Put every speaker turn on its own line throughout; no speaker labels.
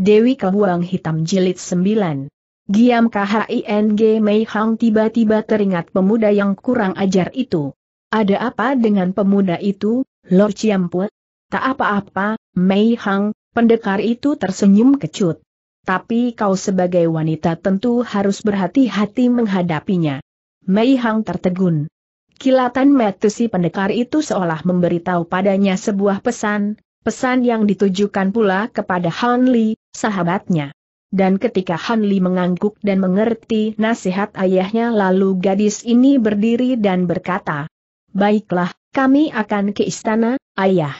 Dewi Kebuang Hitam Jilid 9. Giam KHING Mei Hang tiba-tiba teringat pemuda yang kurang ajar itu. Ada apa dengan pemuda itu, Lord Ciamput? Tak apa-apa, Mei Hang, pendekar itu tersenyum kecut. Tapi kau sebagai wanita tentu harus berhati-hati menghadapinya. Mei Hang tertegun. Kilatan metu si pendekar itu seolah memberitahu padanya sebuah pesan, Pesan yang ditujukan pula kepada Han Li, sahabatnya. Dan ketika Han Li mengangguk dan mengerti nasihat ayahnya lalu gadis ini berdiri dan berkata, Baiklah, kami akan ke istana, ayah.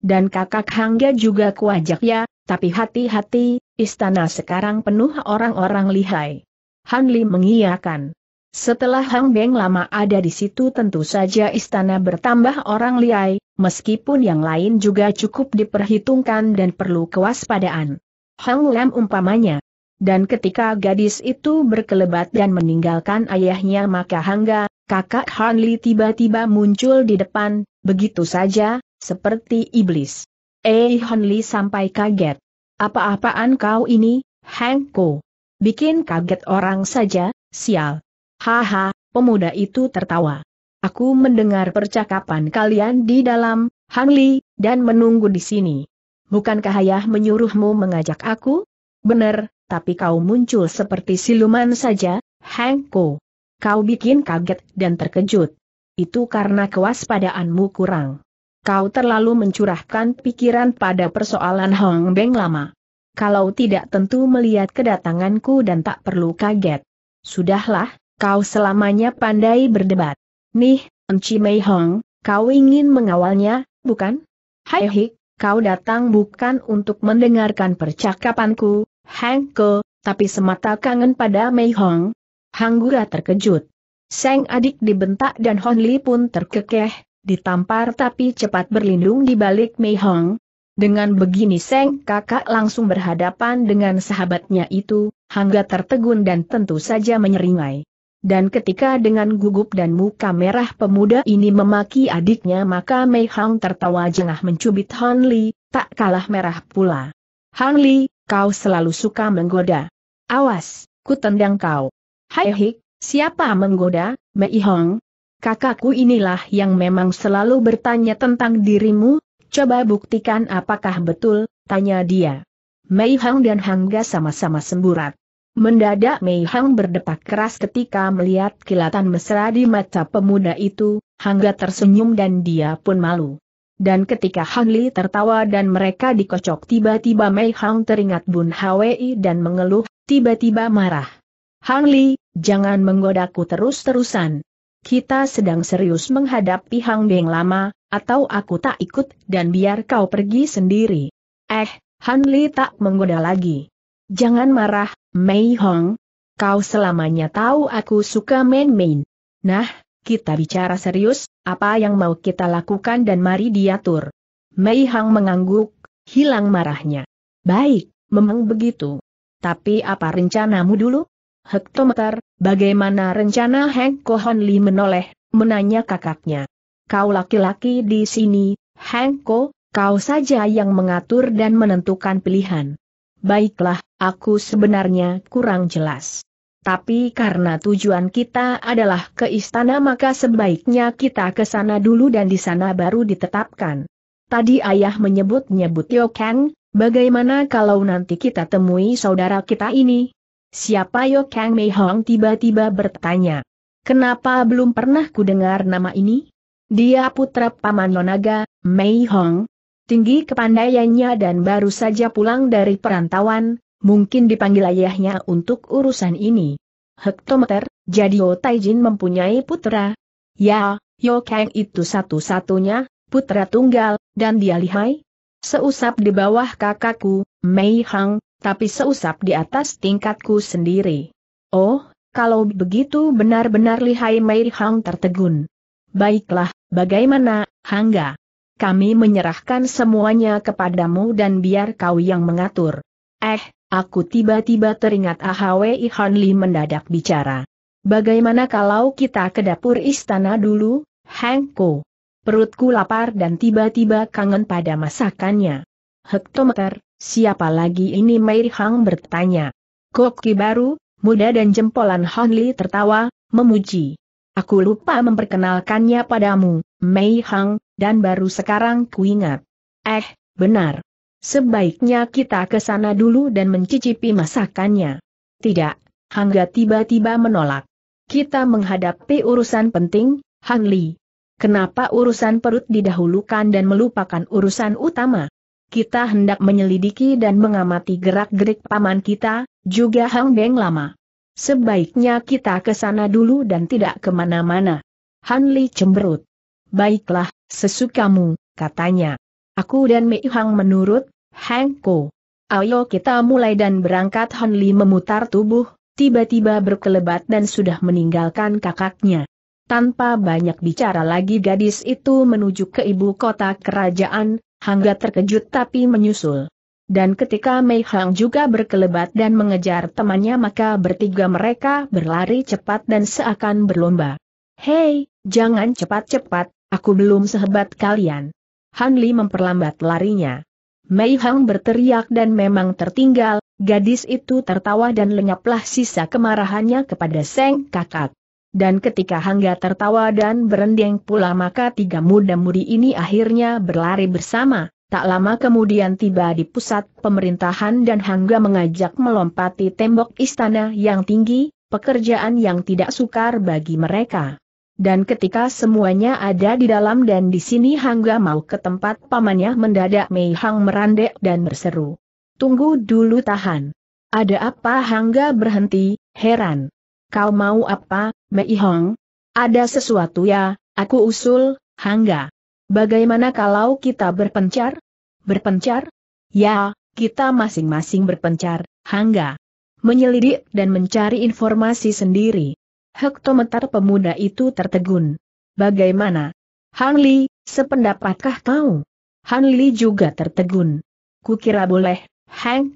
Dan kakak Hangga juga kuajak ya, tapi hati-hati, istana sekarang penuh orang-orang lihai. Han Li mengiyakan. Setelah Hang Beng lama ada di situ tentu saja istana bertambah orang lihai, meskipun yang lain juga cukup diperhitungkan dan perlu kewaspadaan. Hang Lam umpamanya. Dan ketika gadis itu berkelebat dan meninggalkan ayahnya maka Hangga, kakak Han Li tiba-tiba muncul di depan, begitu saja, seperti iblis. Eh Han Li sampai kaget. Apa-apaan kau ini, Hang Ko? Bikin kaget orang saja, sial. Haha, pemuda itu tertawa. Aku mendengar percakapan kalian di dalam, Hang Li, dan menunggu di sini. Bukankah ayah menyuruhmu mengajak aku? Benar, tapi kau muncul seperti siluman saja, Hengko. Kau bikin kaget dan terkejut. Itu karena kewaspadaanmu kurang. Kau terlalu mencurahkan pikiran pada persoalan Hong Beng lama. Kalau tidak tentu melihat kedatanganku dan tak perlu kaget. Sudahlah, kau selamanya pandai berdebat. Nih, Enci Mei Hong, kau ingin mengawalnya, bukan? Hai Hik, kau datang bukan untuk mendengarkan percakapanku, Hang Ke, tapi semata kangen pada Mei Hong. Hanggura terkejut. Seng adik dibentak dan Hon Li pun terkekeh, ditampar tapi cepat berlindung di balik Mei Hong. Dengan begini Seng kakak langsung berhadapan dengan sahabatnya itu, Hangga tertegun dan tentu saja menyeringai. Dan ketika dengan gugup dan muka merah pemuda ini memaki adiknya maka Mei Hang tertawa jengah mencubit Han Li, tak kalah merah pula. Han Li, kau selalu suka menggoda. Awas, ku tendang kau. Hai hik, siapa menggoda, Mei Hong? Kakakku inilah yang memang selalu bertanya tentang dirimu, coba buktikan apakah betul, tanya dia. Mei Hong dan Hangga sama-sama semburat. Mendadak Mei Hang berdetak keras ketika melihat kilatan mesra di mata pemuda itu, Hangga tersenyum dan dia pun malu. Dan ketika Hang Li tertawa dan mereka dikocok tiba-tiba Mei Hang teringat Bun Hwi dan mengeluh, tiba-tiba marah. Hang Li, jangan menggodaku terus-terusan. Kita sedang serius menghadapi Hang Beng lama, atau aku tak ikut dan biar kau pergi sendiri. Eh, Hang Li tak menggoda lagi. Jangan marah, Mei Hong, kau selamanya tahu aku suka main-main. Nah, kita bicara serius, apa yang mau kita lakukan dan mari diatur. Mei Hong mengangguk, hilang marahnya. Baik, memang begitu. Tapi apa rencanamu dulu? Hektometer, bagaimana rencana Hank Kohon Li menoleh, menanya kakaknya. Kau laki-laki di sini, Hank Ko, kau saja yang mengatur dan menentukan pilihan. Baiklah, Aku sebenarnya kurang jelas. Tapi karena tujuan kita adalah ke istana maka sebaiknya kita ke sana dulu dan di sana baru ditetapkan. Tadi ayah menyebut-nyebut Kang, bagaimana kalau nanti kita temui saudara kita ini? Siapa Mei Hong? tiba-tiba bertanya. Kenapa belum pernah ku dengar nama ini? Dia putra Paman Nonaga, Mei Hong. Tinggi kepandaiannya dan baru saja pulang dari perantauan, Mungkin dipanggil ayahnya untuk urusan ini. Hektometer, jadi Yo Taijin mempunyai putra. Ya, Yo Kang itu satu-satunya, putra tunggal, dan dia lihai. Seusap di bawah kakakku, Mei Hang, tapi seusap di atas tingkatku sendiri. Oh, kalau begitu benar-benar lihai Mei Hang tertegun. Baiklah, bagaimana, Hangga? Kami menyerahkan semuanya kepadamu dan biar kau yang mengatur. Eh, Aku tiba-tiba teringat Ahwi Hanli mendadak bicara. Bagaimana kalau kita ke dapur istana dulu, Hengko? Perutku lapar dan tiba-tiba kangen pada masakannya. Hektometer, siapa lagi ini Mei Hang bertanya. Koki baru, muda dan jempolan Hanli tertawa, memuji. Aku lupa memperkenalkannya padamu, Mei Hang, dan baru sekarang kuingat. Eh, benar. Sebaiknya kita ke sana dulu dan mencicipi masakannya. Tidak, Hangga tiba-tiba menolak. Kita menghadapi urusan penting, Han Li. Kenapa urusan perut didahulukan dan melupakan urusan utama? Kita hendak menyelidiki dan mengamati gerak-gerik paman kita, juga Hang Beng lama. Sebaiknya kita ke sana dulu dan tidak kemana-mana. Han Li cemberut. Baiklah, sesukamu, katanya. Aku dan Mei Hang menurut, Hang Ko. Ayo kita mulai dan berangkat Hon Li memutar tubuh, tiba-tiba berkelebat dan sudah meninggalkan kakaknya. Tanpa banyak bicara lagi gadis itu menuju ke ibu kota kerajaan, Hangga terkejut tapi menyusul. Dan ketika Mei Hang juga berkelebat dan mengejar temannya maka bertiga mereka berlari cepat dan seakan berlomba. Hei, jangan cepat-cepat, aku belum sehebat kalian. Han Li memperlambat larinya. Mei Hang berteriak dan memang tertinggal, gadis itu tertawa dan lenyaplah sisa kemarahannya kepada Seng Kakak. Dan ketika Hangga tertawa dan berendeng pula maka tiga muda-mudi ini akhirnya berlari bersama. Tak lama kemudian tiba di pusat pemerintahan dan Hangga mengajak melompati tembok istana yang tinggi, pekerjaan yang tidak sukar bagi mereka. Dan ketika semuanya ada di dalam dan di sini Hangga mau ke tempat pamannya mendadak Mei Hang merandek dan berseru. Tunggu dulu tahan. Ada apa Hangga berhenti, heran. Kau mau apa, Mei Hang? Ada sesuatu ya, aku usul, Hangga. Bagaimana kalau kita berpencar? Berpencar? Ya, kita masing-masing berpencar, Hangga. Menyelidik dan mencari informasi sendiri. Hektometer pemuda itu tertegun. Bagaimana? Han Li, sependapatkah kau? Han Li juga tertegun. Kukira boleh,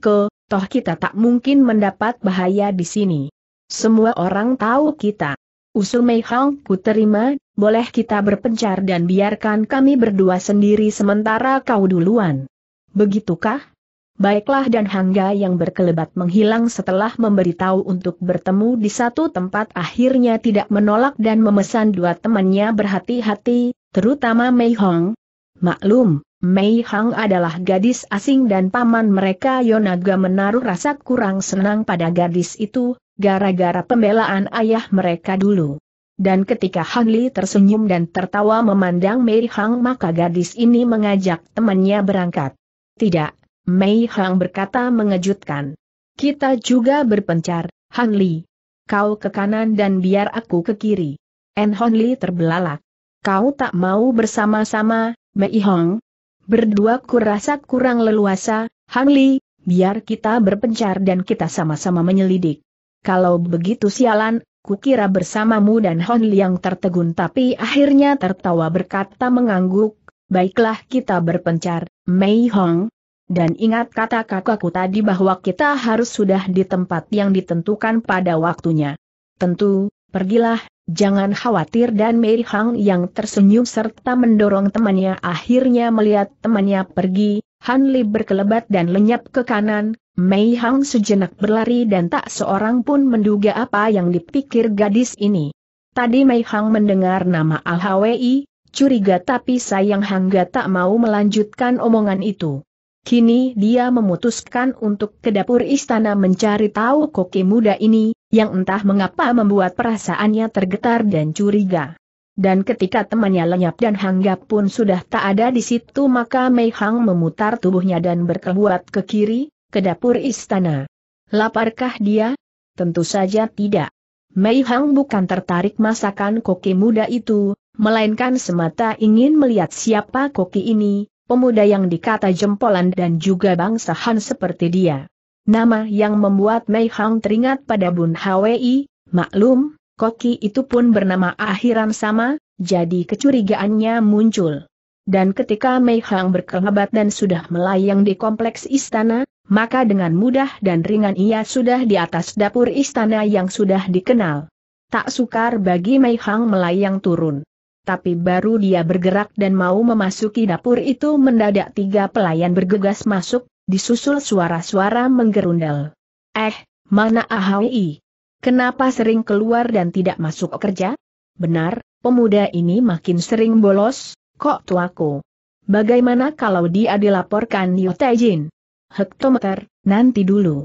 Ke, toh kita tak mungkin mendapat bahaya di sini. Semua orang tahu kita. Usul Mei Hang ku terima, boleh kita berpencar dan biarkan kami berdua sendiri sementara kau duluan. Begitukah? Baiklah dan Hangga yang berkelebat menghilang setelah memberitahu untuk bertemu di satu tempat akhirnya tidak menolak dan memesan dua temannya berhati-hati, terutama Mei Hong. Maklum, Mei Hong adalah gadis asing dan paman mereka Yonaga menaruh rasa kurang senang pada gadis itu, gara-gara pembelaan ayah mereka dulu. Dan ketika Han Li tersenyum dan tertawa memandang Mei Hong maka gadis ini mengajak temannya berangkat. Tidak, Mei Hang berkata mengejutkan. Kita juga berpencar, Han Li. Kau ke kanan dan biar aku ke kiri. En Han Li terbelalak. Kau tak mau bersama-sama, Mei Hong. Berdua kurasa kurang leluasa, Han Li, biar kita berpencar dan kita sama-sama menyelidik. Kalau begitu sialan, kukira bersamamu dan Hon Li yang tertegun tapi akhirnya tertawa berkata mengangguk, baiklah kita berpencar, Mei Hong, dan ingat kata kakakku tadi bahwa kita harus sudah di tempat yang ditentukan pada waktunya. Tentu, pergilah, jangan khawatir dan Mei Hang yang tersenyum serta mendorong temannya akhirnya melihat temannya pergi, Han Li berkelebat dan lenyap ke kanan, Mei Hang sejenak berlari dan tak seorang pun menduga apa yang dipikir gadis ini. Tadi Mei Hang mendengar nama Al Hwi, curiga tapi sayang Hangga tak mau melanjutkan omongan itu. Kini dia memutuskan untuk ke dapur istana mencari tahu koki muda ini, yang entah mengapa membuat perasaannya tergetar dan curiga. Dan ketika temannya lenyap dan Hanggap pun sudah tak ada di situ maka Mei Hang memutar tubuhnya dan berkeluat ke kiri, ke dapur istana. Laparkah dia? Tentu saja tidak. Mei Hang bukan tertarik masakan koki muda itu, melainkan semata ingin melihat siapa koki ini, pemuda yang dikata jempolan dan juga bangsa Han seperti dia. Nama yang membuat Mei Hang teringat pada Bun Hwi, maklum, koki itu pun bernama akhiran sama, jadi kecurigaannya muncul. Dan ketika Mei Hang berkelabat dan sudah melayang di kompleks istana, maka dengan mudah dan ringan ia sudah di atas dapur istana yang sudah dikenal. Tak sukar bagi Mei Hang melayang turun tapi baru dia bergerak dan mau memasuki dapur itu mendadak tiga pelayan bergegas masuk, disusul suara-suara menggerundel. Eh, mana Ahawi? Kenapa sering keluar dan tidak masuk kerja? Benar, pemuda ini makin sering bolos, kok tuaku. Bagaimana kalau dia dilaporkan Yu Taijin? Hektometer, nanti dulu.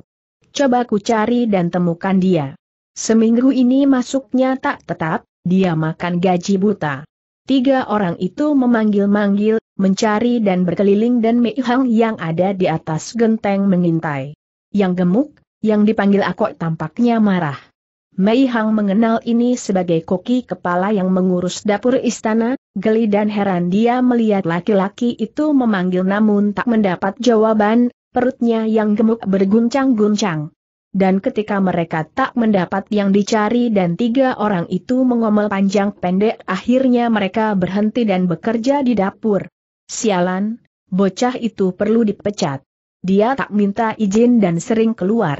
Coba ku cari dan temukan dia. Seminggu ini masuknya tak tetap, dia makan gaji buta. Tiga orang itu memanggil-manggil, mencari dan berkeliling dan Mei Hang yang ada di atas genteng mengintai. Yang gemuk, yang dipanggil Akok tampaknya marah. Mei Hang mengenal ini sebagai koki kepala yang mengurus dapur istana, geli dan heran dia melihat laki-laki itu memanggil namun tak mendapat jawaban, perutnya yang gemuk berguncang-guncang dan ketika mereka tak mendapat yang dicari dan tiga orang itu mengomel panjang pendek akhirnya mereka berhenti dan bekerja di dapur. Sialan, bocah itu perlu dipecat. Dia tak minta izin dan sering keluar.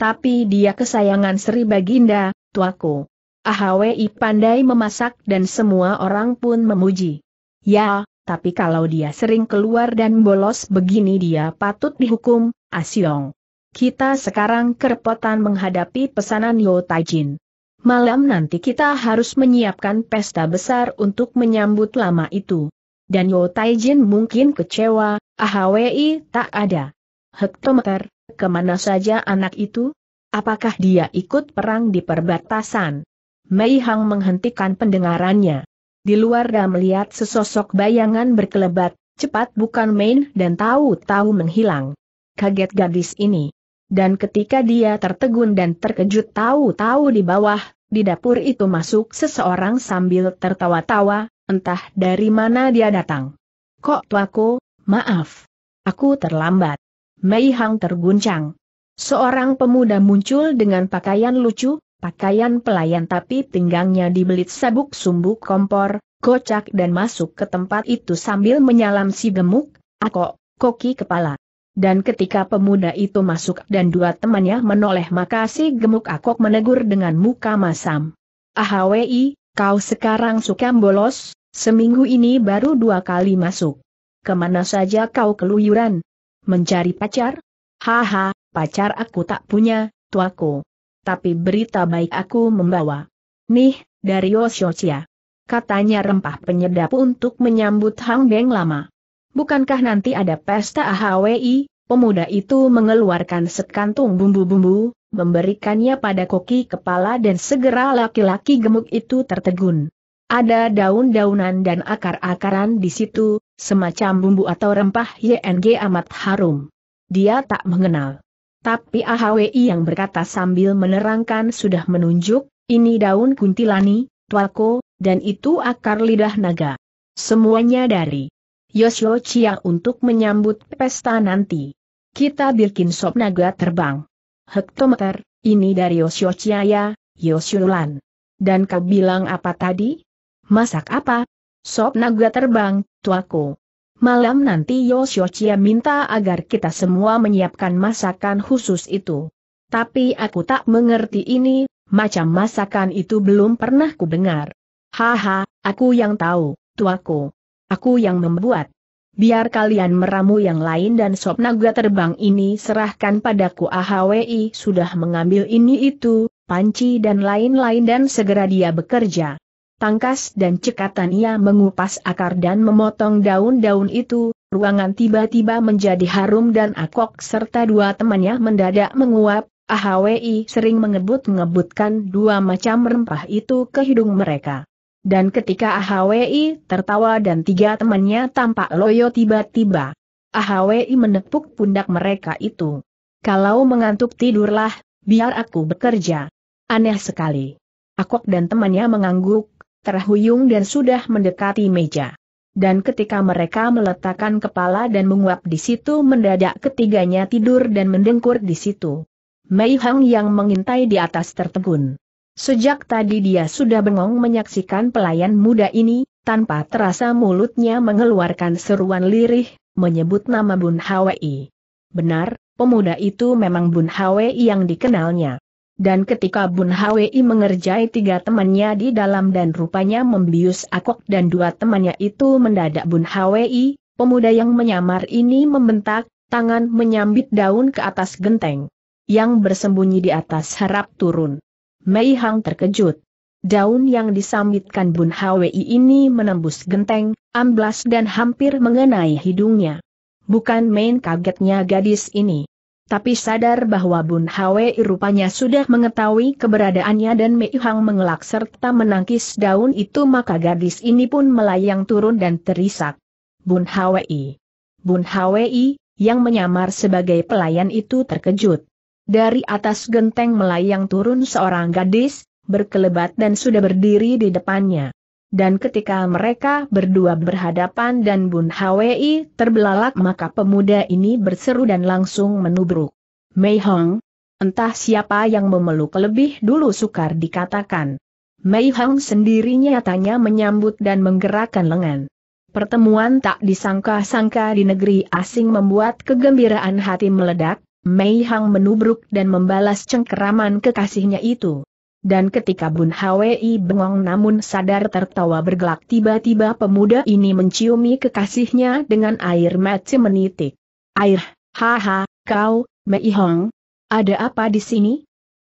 Tapi dia kesayangan Sri Baginda, tuaku. Ahwi pandai memasak dan semua orang pun memuji. Ya, tapi kalau dia sering keluar dan bolos begini dia patut dihukum, Asyong. Kita sekarang kerepotan menghadapi pesanan Yo Taijin. Malam nanti kita harus menyiapkan pesta besar untuk menyambut lama itu. Dan Yo Taijin mungkin kecewa, AHWI tak ada. Hektometer, kemana saja anak itu? Apakah dia ikut perang di perbatasan? Mei Hang menghentikan pendengarannya. Di luar dia melihat sesosok bayangan berkelebat, cepat bukan main dan tahu-tahu menghilang. Kaget gadis ini dan ketika dia tertegun dan terkejut tahu-tahu di bawah, di dapur itu masuk seseorang sambil tertawa-tawa, entah dari mana dia datang. Kok tuaku, maaf. Aku terlambat. Mei Hang terguncang. Seorang pemuda muncul dengan pakaian lucu, pakaian pelayan tapi pinggangnya dibelit sabuk sumbu kompor, kocak dan masuk ke tempat itu sambil menyalam si gemuk, akok, koki kepala. Dan ketika pemuda itu masuk dan dua temannya menoleh maka gemuk akok menegur dengan muka masam. Ahwi, kau sekarang suka bolos, seminggu ini baru dua kali masuk. Kemana saja kau keluyuran? Mencari pacar? Haha, pacar aku tak punya, tuaku. Tapi berita baik aku membawa. Nih, dari Osyocia. Katanya rempah penyedap untuk menyambut Hang Beng lama. Bukankah nanti ada pesta AHWI? Pemuda itu mengeluarkan sekantung bumbu-bumbu, memberikannya pada koki kepala dan segera laki-laki gemuk itu tertegun. Ada daun-daunan dan akar-akaran di situ, semacam bumbu atau rempah YNG amat harum. Dia tak mengenal. Tapi AHWI yang berkata sambil menerangkan sudah menunjuk, ini daun kuntilani, tuako, dan itu akar lidah naga. Semuanya dari Yoshio Chia untuk menyambut pesta nanti. Kita bikin sop naga terbang. Hektometer, ini dari Yoshio Chia ya, Yoshio Lan. Dan kau bilang apa tadi? Masak apa? Sop naga terbang, tuaku. Malam nanti Yoshio Chia minta agar kita semua menyiapkan masakan khusus itu. Tapi aku tak mengerti ini, macam masakan itu belum pernah ku dengar. Haha, aku yang tahu, tuaku. Aku yang membuat. Biar kalian meramu yang lain dan sop naga terbang ini serahkan padaku AHWI sudah mengambil ini itu, panci dan lain-lain dan segera dia bekerja. Tangkas dan cekatan ia mengupas akar dan memotong daun-daun itu, ruangan tiba-tiba menjadi harum dan akok serta dua temannya mendadak menguap, AHWI sering mengebut-ngebutkan dua macam rempah itu ke hidung mereka. Dan ketika AHWI tertawa dan tiga temannya tampak loyo tiba-tiba. AHWI menepuk pundak mereka itu. Kalau mengantuk tidurlah, biar aku bekerja. Aneh sekali. Akok dan temannya mengangguk, terhuyung dan sudah mendekati meja. Dan ketika mereka meletakkan kepala dan menguap di situ mendadak ketiganya tidur dan mendengkur di situ. Mei Hang yang mengintai di atas tertegun. Sejak tadi dia sudah bengong menyaksikan pelayan muda ini, tanpa terasa mulutnya mengeluarkan seruan lirih, menyebut nama Bun Hwi. Benar, pemuda itu memang Bun Hwi yang dikenalnya. Dan ketika Bun Hwi mengerjai tiga temannya di dalam dan rupanya membius akok dan dua temannya itu mendadak Bun Hwi, pemuda yang menyamar ini membentak, tangan menyambit daun ke atas genteng. Yang bersembunyi di atas harap turun. Mei Hang terkejut. Daun yang disambitkan Bun Hwi ini menembus genteng, amblas dan hampir mengenai hidungnya. Bukan main kagetnya gadis ini. Tapi sadar bahwa Bun Hwi rupanya sudah mengetahui keberadaannya dan Mei Hang mengelak serta menangkis daun itu maka gadis ini pun melayang turun dan terisak. Bun Hwi. Bun Hwi, yang menyamar sebagai pelayan itu terkejut. Dari atas genteng melayang turun seorang gadis, berkelebat dan sudah berdiri di depannya. Dan ketika mereka berdua berhadapan dan Bun Hwi terbelalak maka pemuda ini berseru dan langsung menubruk. Mei Hong, entah siapa yang memeluk lebih dulu sukar dikatakan. Mei Hong sendirinya tanya menyambut dan menggerakkan lengan. Pertemuan tak disangka-sangka di negeri asing membuat kegembiraan hati meledak, Mei Hang menubruk dan membalas cengkeraman kekasihnya itu. Dan ketika Bun Hwi bengong namun sadar tertawa bergelak tiba-tiba pemuda ini menciumi kekasihnya dengan air mata menitik. Air, haha, kau, Mei Hong, ada apa di sini?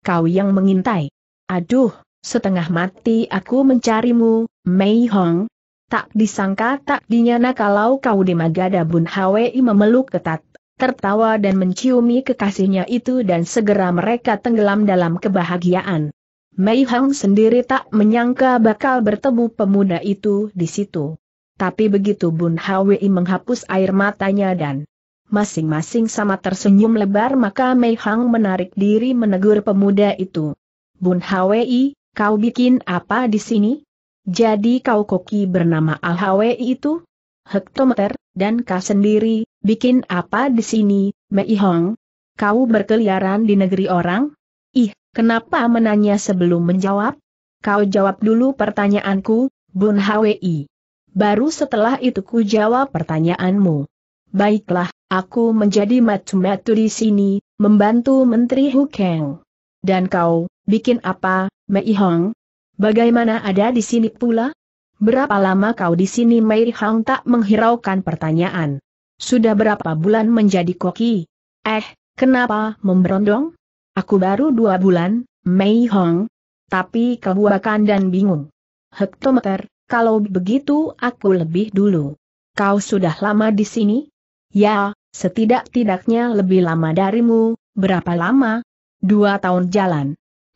Kau yang mengintai. Aduh, setengah mati aku mencarimu, Mei Hong. Tak disangka tak dinyana kalau kau di Magada Bun Hwi memeluk ketat tertawa dan menciumi kekasihnya itu dan segera mereka tenggelam dalam kebahagiaan. Mei Hang sendiri tak menyangka bakal bertemu pemuda itu di situ. Tapi begitu Bun Hwi menghapus air matanya dan masing-masing sama tersenyum lebar maka Mei Hang menarik diri menegur pemuda itu. Bun Hwi, kau bikin apa di sini? Jadi kau koki bernama Al Hwi itu? hektometer, dan kau sendiri, bikin apa di sini, Mei Hong? Kau berkeliaran di negeri orang? Ih, kenapa menanya sebelum menjawab? Kau jawab dulu pertanyaanku, Bun Hwi. Baru setelah itu ku jawab pertanyaanmu. Baiklah, aku menjadi matu-matu di sini, membantu Menteri Hu Kang. Dan kau, bikin apa, Mei Hong? Bagaimana ada di sini pula? Berapa lama kau di sini Mei Hang tak menghiraukan pertanyaan. Sudah berapa bulan menjadi koki? Eh, kenapa memberondong? Aku baru dua bulan, Mei Hong. Tapi kebuakan dan bingung. Hektometer, kalau begitu aku lebih dulu. Kau sudah lama di sini? Ya, setidak-tidaknya lebih lama darimu, berapa lama? Dua tahun jalan.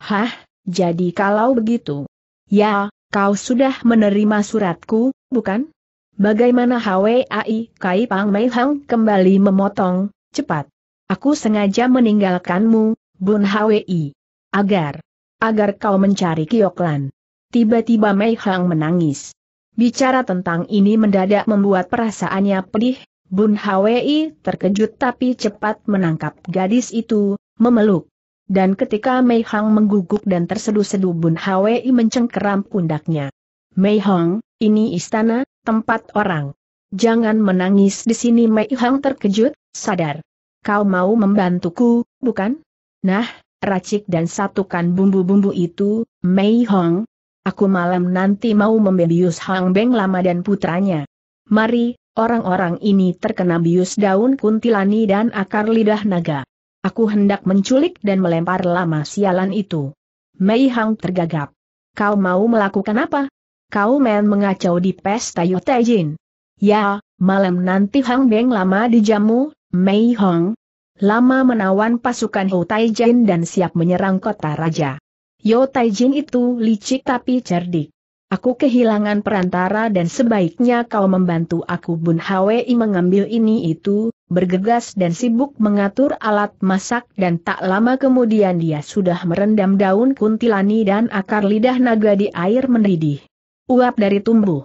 Hah, jadi kalau begitu. Ya, Kau sudah menerima suratku, bukan? Bagaimana Ai, Kai Pang Mei Hang kembali memotong, cepat. Aku sengaja meninggalkanmu, Bun HWI. Agar, agar kau mencari Kioklan. Tiba-tiba Mei Hang menangis. Bicara tentang ini mendadak membuat perasaannya pedih, Bun Hwi terkejut tapi cepat menangkap gadis itu, memeluk. Dan ketika Mei Hong mengguguk dan tersedu-sedu Bun Hwi mencengkeram pundaknya. Mei Hong, ini istana, tempat orang. Jangan menangis di sini Mei Hong terkejut, sadar. Kau mau membantuku, bukan? Nah, racik dan satukan bumbu-bumbu itu, Mei Hong. Aku malam nanti mau membelius Hang Beng Lama dan putranya. Mari, orang-orang ini terkena bius daun kuntilani dan akar lidah naga. Aku hendak menculik dan melempar lama sialan itu. Mei Hang tergagap. Kau mau melakukan apa? Kau main mengacau di pesta Yu Taijin. Ya, malam nanti Hang Beng lama dijamu, Mei Hong. Lama menawan pasukan Hu Taijin dan siap menyerang kota raja. Yo Taijin itu licik tapi cerdik. Aku kehilangan perantara dan sebaiknya kau membantu aku Bun Hwi mengambil ini itu, bergegas dan sibuk mengatur alat masak dan tak lama kemudian dia sudah merendam daun kuntilani dan akar lidah naga di air mendidih. Uap dari tumbuh.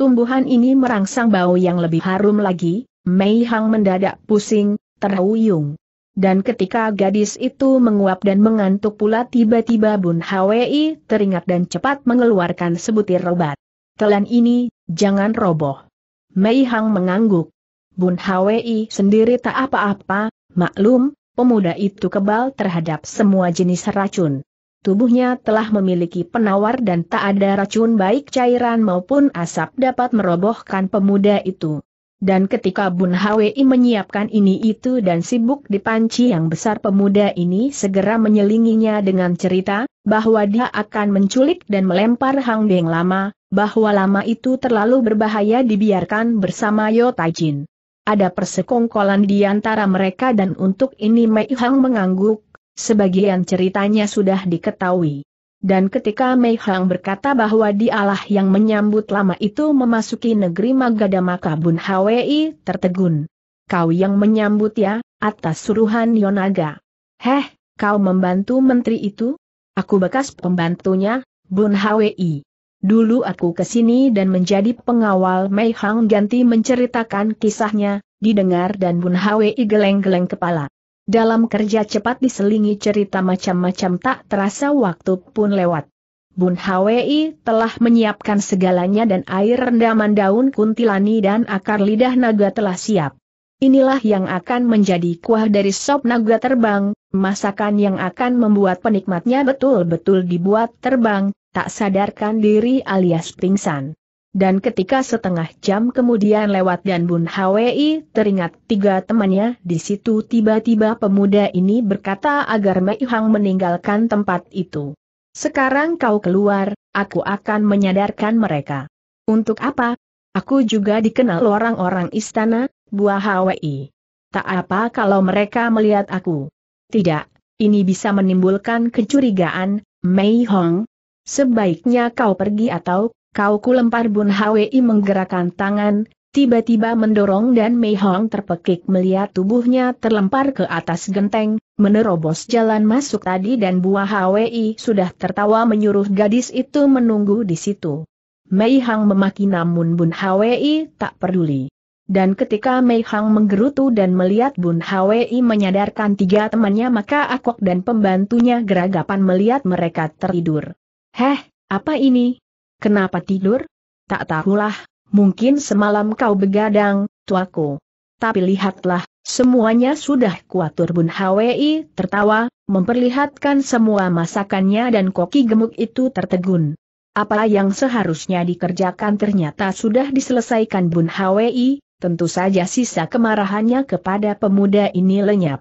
Tumbuhan ini merangsang bau yang lebih harum lagi, Mei Hang mendadak pusing, terhuyung. Dan ketika gadis itu menguap dan mengantuk pula tiba-tiba Bun Hwi teringat dan cepat mengeluarkan sebutir obat. Telan ini, jangan roboh. Mei Hang mengangguk. Bun Hwi sendiri tak apa-apa, maklum, pemuda itu kebal terhadap semua jenis racun. Tubuhnya telah memiliki penawar dan tak ada racun baik cairan maupun asap dapat merobohkan pemuda itu. Dan ketika Bun Hwi menyiapkan ini itu dan sibuk di panci yang besar pemuda ini segera menyelinginya dengan cerita, bahwa dia akan menculik dan melempar Hang Beng lama, bahwa lama itu terlalu berbahaya dibiarkan bersama Yotajin. Jin. Ada persekongkolan di antara mereka dan untuk ini Mei Hang mengangguk, sebagian ceritanya sudah diketahui. Dan ketika Mei Hang berkata bahwa dialah yang menyambut lama itu memasuki negeri Magada maka Bun Hwi tertegun. Kau yang menyambut ya, atas suruhan Yonaga. Heh, kau membantu menteri itu? Aku bekas pembantunya, Bun Hwi. Dulu aku kesini dan menjadi pengawal Mei Hang Ganti menceritakan kisahnya, didengar dan Bun Hwei geleng-geleng kepala. Dalam kerja cepat diselingi cerita macam-macam tak terasa waktu pun lewat. Bun Hwei telah menyiapkan segalanya dan air rendaman daun kuntilani dan akar lidah naga telah siap. Inilah yang akan menjadi kuah dari sop naga terbang, masakan yang akan membuat penikmatnya betul-betul dibuat terbang, tak sadarkan diri alias pingsan. Dan ketika setengah jam kemudian lewat dan Bun Hwi teringat tiga temannya di situ tiba-tiba pemuda ini berkata agar Mei Hang meninggalkan tempat itu. Sekarang kau keluar, aku akan menyadarkan mereka. Untuk apa? Aku juga dikenal orang-orang istana, buah Hwi. Tak apa kalau mereka melihat aku. Tidak, ini bisa menimbulkan kecurigaan, Mei Hong, Sebaiknya kau pergi atau, kau kulempar Bun Hwi menggerakkan tangan, tiba-tiba mendorong dan Mei Hong terpekik melihat tubuhnya terlempar ke atas genteng, menerobos jalan masuk tadi dan buah Hwi sudah tertawa menyuruh gadis itu menunggu di situ. Mei Hang memaki namun Bun Hwi tak peduli. Dan ketika Mei Hang menggerutu dan melihat Bun Hwi menyadarkan tiga temannya maka Akok dan pembantunya geragapan melihat mereka tertidur. Heh, apa ini? Kenapa tidur? Tak tahulah, mungkin semalam kau begadang, tuaku. Tapi lihatlah, semuanya sudah kuatur Bun Hwi tertawa, memperlihatkan semua masakannya dan koki gemuk itu tertegun. Apa yang seharusnya dikerjakan ternyata sudah diselesaikan Bun Hwi, tentu saja sisa kemarahannya kepada pemuda ini lenyap.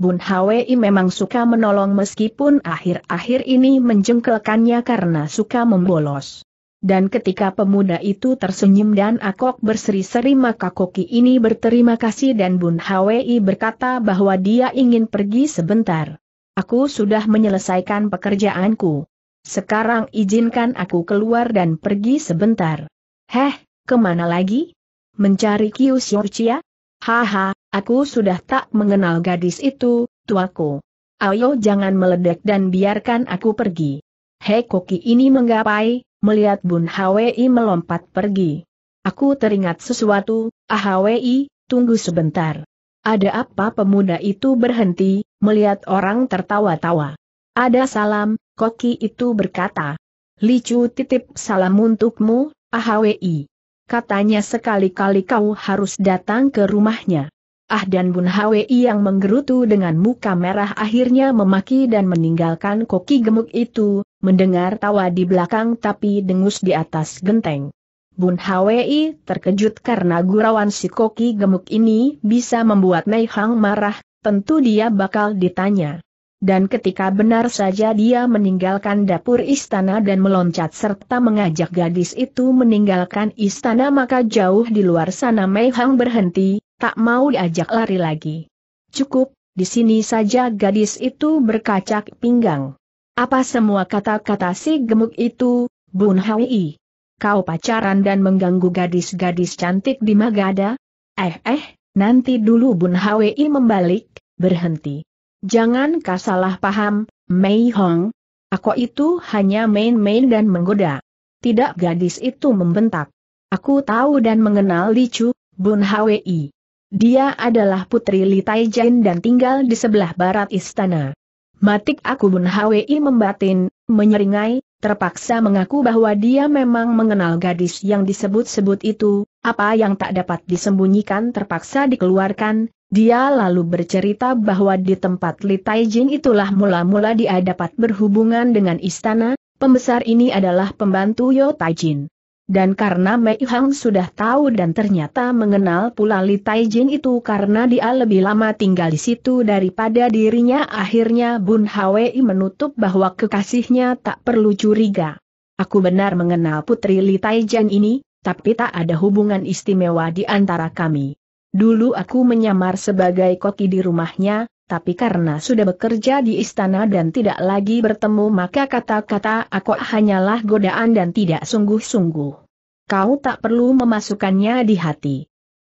Bun Hwi memang suka menolong meskipun akhir-akhir ini menjengkelkannya karena suka membolos. Dan ketika pemuda itu tersenyum dan Akok berseri-seri maka Koki ini berterima kasih dan Bun Hwi berkata bahwa dia ingin pergi sebentar. Aku sudah menyelesaikan pekerjaanku. Sekarang izinkan aku keluar dan pergi sebentar. Heh, kemana lagi? Mencari Kius Yorcia? Haha, aku sudah tak mengenal gadis itu, tuaku. Ayo jangan meledek dan biarkan aku pergi. Hei koki ini menggapai, melihat Bun Hwi melompat pergi. Aku teringat sesuatu, ah Hwi, tunggu sebentar. Ada apa pemuda itu berhenti, melihat orang tertawa-tawa. Ada salam, koki itu berkata. Licu titip salam untukmu, ah Hwi katanya sekali-kali kau harus datang ke rumahnya. Ah dan Bun Hwi yang menggerutu dengan muka merah akhirnya memaki dan meninggalkan koki gemuk itu, mendengar tawa di belakang tapi dengus di atas genteng. Bun Hwi terkejut karena gurauan si koki gemuk ini bisa membuat Mei Hang marah, tentu dia bakal ditanya dan ketika benar saja dia meninggalkan dapur istana dan meloncat serta mengajak gadis itu meninggalkan istana maka jauh di luar sana Mei Hang berhenti, tak mau diajak lari lagi. Cukup, di sini saja gadis itu berkacak pinggang. Apa semua kata-kata si gemuk itu, Bun Hai? Kau pacaran dan mengganggu gadis-gadis cantik di Magada? Eh eh, nanti dulu Bun Hwi membalik, berhenti. Jangan kau salah paham, Mei Hong. Aku itu hanya main-main dan menggoda. Tidak gadis itu membentak. Aku tahu dan mengenal Li Chu, Bun Hwi. Dia adalah putri Li Taijin dan tinggal di sebelah barat istana. Matik aku Bun Hwi membatin, menyeringai, terpaksa mengaku bahwa dia memang mengenal gadis yang disebut-sebut itu, apa yang tak dapat disembunyikan terpaksa dikeluarkan, dia lalu bercerita bahwa di tempat Li Taijin itulah mula-mula dia dapat berhubungan dengan istana, pembesar ini adalah pembantu Yo Taijin. Dan karena Mei Hang sudah tahu dan ternyata mengenal pula Li Taijin itu karena dia lebih lama tinggal di situ daripada dirinya akhirnya Bun Hwei menutup bahwa kekasihnya tak perlu curiga. Aku benar mengenal putri Li Taijin ini, tapi tak ada hubungan istimewa di antara kami. Dulu aku menyamar sebagai koki di rumahnya, tapi karena sudah bekerja di istana dan tidak lagi bertemu maka kata-kata aku hanyalah godaan dan tidak sungguh-sungguh. Kau tak perlu memasukkannya di hati.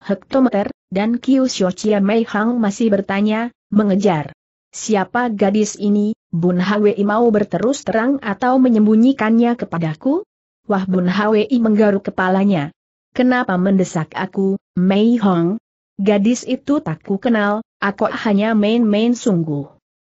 Hektometer, dan Kyusho Chia Mei Hang masih bertanya, mengejar. Siapa gadis ini, Bun Hwi mau berterus terang atau menyembunyikannya kepadaku? Wah Bun Hwi menggaruk kepalanya. Kenapa mendesak aku, Mei Hong? Gadis itu tak ku kenal, aku hanya main-main sungguh.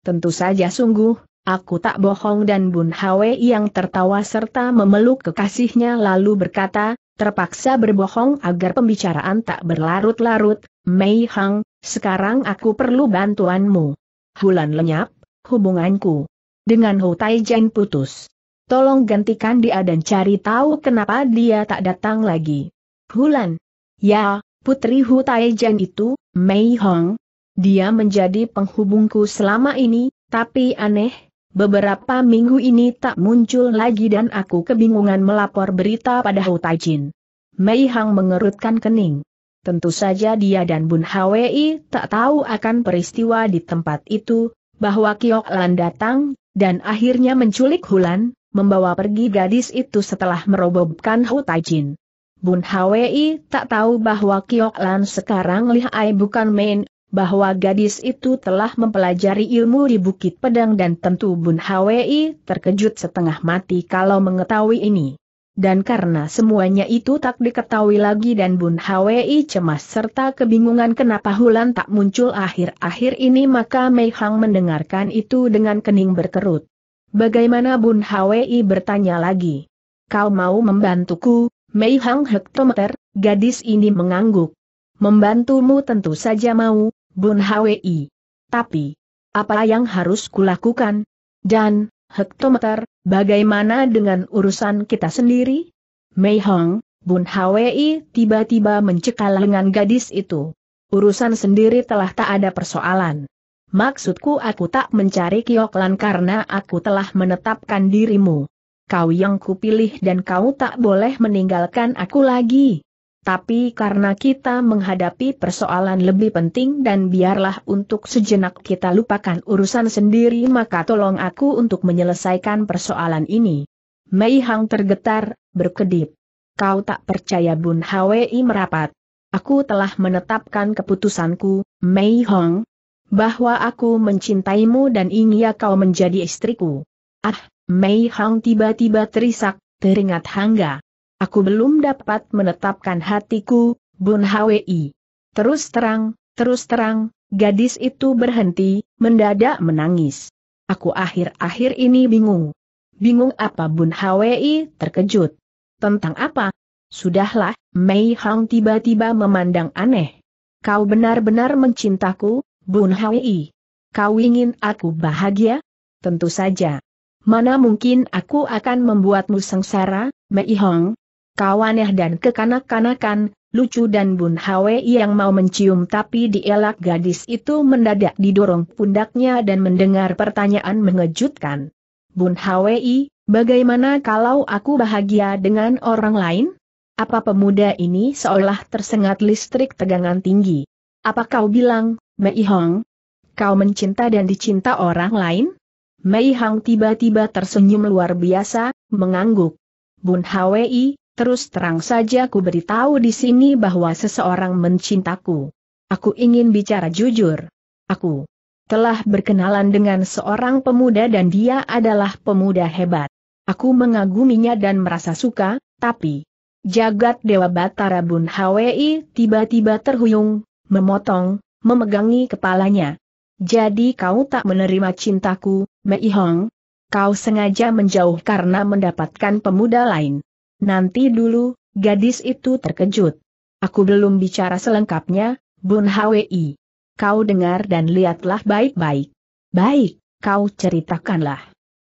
Tentu saja sungguh, aku tak bohong dan Bun Hwe yang tertawa serta memeluk kekasihnya lalu berkata, terpaksa berbohong agar pembicaraan tak berlarut-larut, Mei Hang, sekarang aku perlu bantuanmu. Hulan lenyap, hubunganku. Dengan Hu Taijian putus. Tolong gantikan dia dan cari tahu kenapa dia tak datang lagi. Hulan, Ya, Putri Hu Taijan itu, Mei Hong. Dia menjadi penghubungku selama ini, tapi aneh, beberapa minggu ini tak muncul lagi dan aku kebingungan melapor berita pada Hu Taijin. Mei Hong mengerutkan kening. Tentu saja dia dan Bun Hwi tak tahu akan peristiwa di tempat itu, bahwa Kiok Lan datang, dan akhirnya menculik Hulan, membawa pergi gadis itu setelah merobohkan Hu Taijin. Bun Hwi tak tahu bahwa Kiok Lan sekarang lihai bukan main, bahwa gadis itu telah mempelajari ilmu di Bukit Pedang dan tentu Bun Hwi terkejut setengah mati kalau mengetahui ini. Dan karena semuanya itu tak diketahui lagi dan Bun Hwi cemas serta kebingungan kenapa Hulan tak muncul akhir-akhir ini maka Mei Hang mendengarkan itu dengan kening berkerut. Bagaimana Bun Hwi bertanya lagi? Kau mau membantuku? Mei Hang hektometer, gadis ini mengangguk. Membantumu tentu saja mau, Bun Hwi. Tapi, apa yang harus kulakukan? Dan, hektometer, bagaimana dengan urusan kita sendiri? Mei Hong, Bun Hwi tiba-tiba mencekal lengan gadis itu. Urusan sendiri telah tak ada persoalan. Maksudku aku tak mencari Kioklan karena aku telah menetapkan dirimu kau yang kupilih dan kau tak boleh meninggalkan aku lagi. Tapi karena kita menghadapi persoalan lebih penting dan biarlah untuk sejenak kita lupakan urusan sendiri maka tolong aku untuk menyelesaikan persoalan ini. Mei Hang tergetar, berkedip. Kau tak percaya Bun Hwi merapat. Aku telah menetapkan keputusanku, Mei Hong, bahwa aku mencintaimu dan ingin kau menjadi istriku. Ah, Mei Hang tiba-tiba terisak, teringat hangga. Aku belum dapat menetapkan hatiku, Bun Hwi. Terus terang, terus terang, gadis itu berhenti, mendadak menangis. Aku akhir-akhir ini bingung. Bingung apa Bun Hwi terkejut. Tentang apa? Sudahlah, Mei Hang tiba-tiba memandang aneh. Kau benar-benar mencintaku, Bun Hwi. Kau ingin aku bahagia? Tentu saja. Mana mungkin aku akan membuatmu sengsara, Mei Hong? Kau dan kekanak-kanakan, lucu dan Bun Hwe yang mau mencium tapi dielak gadis itu mendadak didorong pundaknya dan mendengar pertanyaan mengejutkan. Bun Hwe, bagaimana kalau aku bahagia dengan orang lain? Apa pemuda ini seolah tersengat listrik tegangan tinggi? Apa kau bilang, Mei Hong? Kau mencinta dan dicinta orang lain? Mei Hang tiba-tiba tersenyum luar biasa, mengangguk. Bun Hwi, terus terang saja ku beritahu di sini bahwa seseorang mencintaku. Aku ingin bicara jujur. Aku telah berkenalan dengan seorang pemuda dan dia adalah pemuda hebat. Aku mengaguminya dan merasa suka, tapi... Jagat Dewa Batara Bun Hwi tiba-tiba terhuyung, memotong, memegangi kepalanya. Jadi kau tak menerima cintaku, Mei Hong? Kau sengaja menjauh karena mendapatkan pemuda lain. Nanti dulu, gadis itu terkejut. Aku belum bicara selengkapnya, Bun Hwi. Kau dengar dan lihatlah baik-baik. Baik, kau ceritakanlah.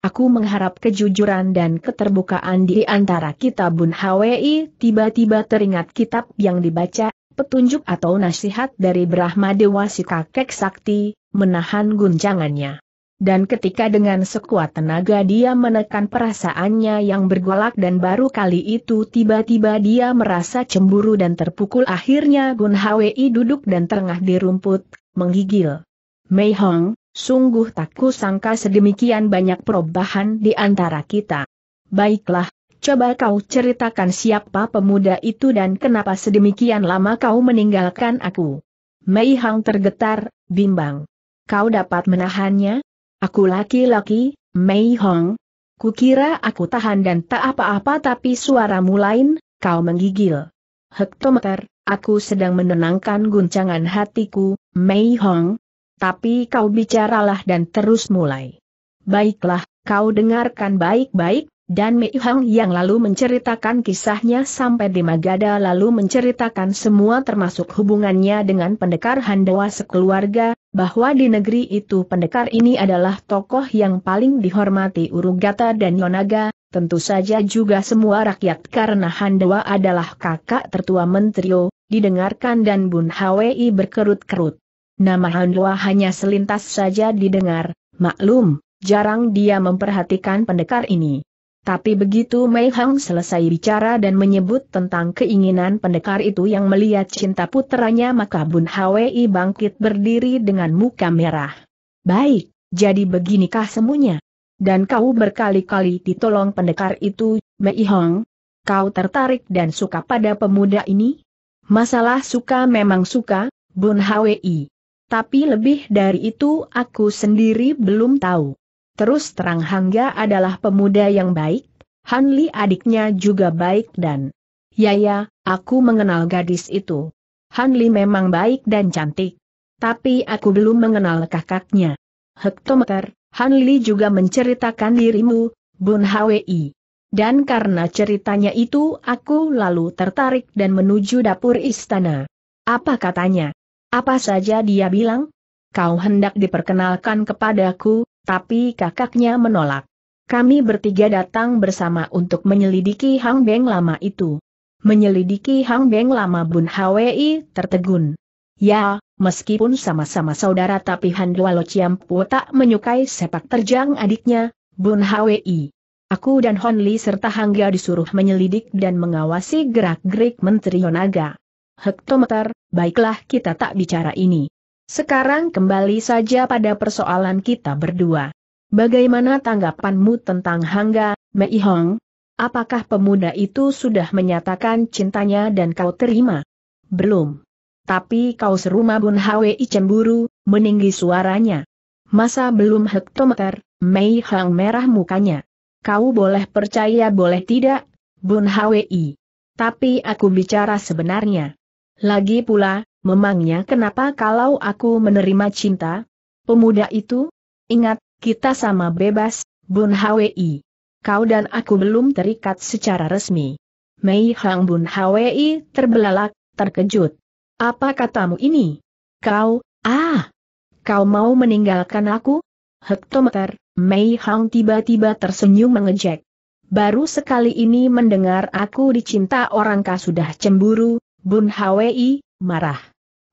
Aku mengharap kejujuran dan keterbukaan di antara kita Bun Hwi tiba-tiba teringat kitab yang dibaca, petunjuk atau nasihat dari Brahma Dewa si kakek sakti, menahan guncangannya. Dan ketika dengan sekuat tenaga dia menekan perasaannya yang bergolak dan baru kali itu tiba-tiba dia merasa cemburu dan terpukul akhirnya Gun Hwi duduk dan terengah di rumput, menggigil. Mei Hong, sungguh tak kusangka sedemikian banyak perubahan di antara kita. Baiklah, coba kau ceritakan siapa pemuda itu dan kenapa sedemikian lama kau meninggalkan aku. Mei Hong tergetar, bimbang. Kau dapat menahannya? Aku laki-laki, Mei Hong. Kukira aku tahan dan tak apa-apa tapi suaramu lain, kau menggigil. Hektometer, aku sedang menenangkan guncangan hatiku, Mei Hong. Tapi kau bicaralah dan terus mulai. Baiklah, kau dengarkan baik-baik, dan Mei Huang yang lalu menceritakan kisahnya sampai di Magada lalu menceritakan semua termasuk hubungannya dengan pendekar Handawa sekeluarga, bahwa di negeri itu pendekar ini adalah tokoh yang paling dihormati Urugata dan Yonaga, tentu saja juga semua rakyat karena Handawa adalah kakak tertua Mentrio, didengarkan dan Bun Hwi berkerut-kerut. Nama Handawa hanya selintas saja didengar, maklum, jarang dia memperhatikan pendekar ini. Tapi begitu Mei Hang selesai bicara dan menyebut tentang keinginan pendekar itu yang melihat cinta putranya, maka Bun Hwi bangkit berdiri dengan muka merah. Baik, jadi beginikah semuanya? Dan kau berkali-kali ditolong pendekar itu, Mei Hong. Kau tertarik dan suka pada pemuda ini? Masalah suka memang suka, Bun Hwi. Tapi lebih dari itu aku sendiri belum tahu. Terus terang Hangga adalah pemuda yang baik, Hanli adiknya juga baik dan... Ya ya, aku mengenal gadis itu. Hanli memang baik dan cantik. Tapi aku belum mengenal kakaknya. Hektometer, Hanli juga menceritakan dirimu, Bun Hwi. Dan karena ceritanya itu aku lalu tertarik dan menuju dapur istana. Apa katanya? Apa saja dia bilang? Kau hendak diperkenalkan kepadaku, tapi kakaknya menolak. Kami bertiga datang bersama untuk menyelidiki Hang Beng lama itu. Menyelidiki Hang Beng lama Bun Hwi tertegun. Ya, meskipun sama-sama saudara tapi Han Dualo Ciampu tak menyukai sepak terjang adiknya, Bun Hwi. Aku dan Hon Li serta Hangga disuruh menyelidik dan mengawasi gerak-gerik Menteri Yonaga. Hektometer, baiklah kita tak bicara ini. Sekarang kembali saja pada persoalan kita berdua. Bagaimana tanggapanmu tentang Hangga, Mei Hong? Apakah pemuda itu sudah menyatakan cintanya dan kau terima? Belum. Tapi kau seru Mabun Hwi cemburu, meninggi suaranya. Masa belum hektometer, Mei Hong merah mukanya. Kau boleh percaya boleh tidak, Bun Hwi. Tapi aku bicara sebenarnya. Lagi pula, Memangnya kenapa kalau aku menerima cinta? Pemuda itu? Ingat, kita sama bebas, Bun Hwi. Kau dan aku belum terikat secara resmi. Mei Hang Bun Hwi terbelalak, terkejut. Apa katamu ini? Kau, ah! Kau mau meninggalkan aku? Hektometer, Mei Hang tiba-tiba tersenyum mengejek. Baru sekali ini mendengar aku dicinta orang kah sudah cemburu, Bun Hwi, marah.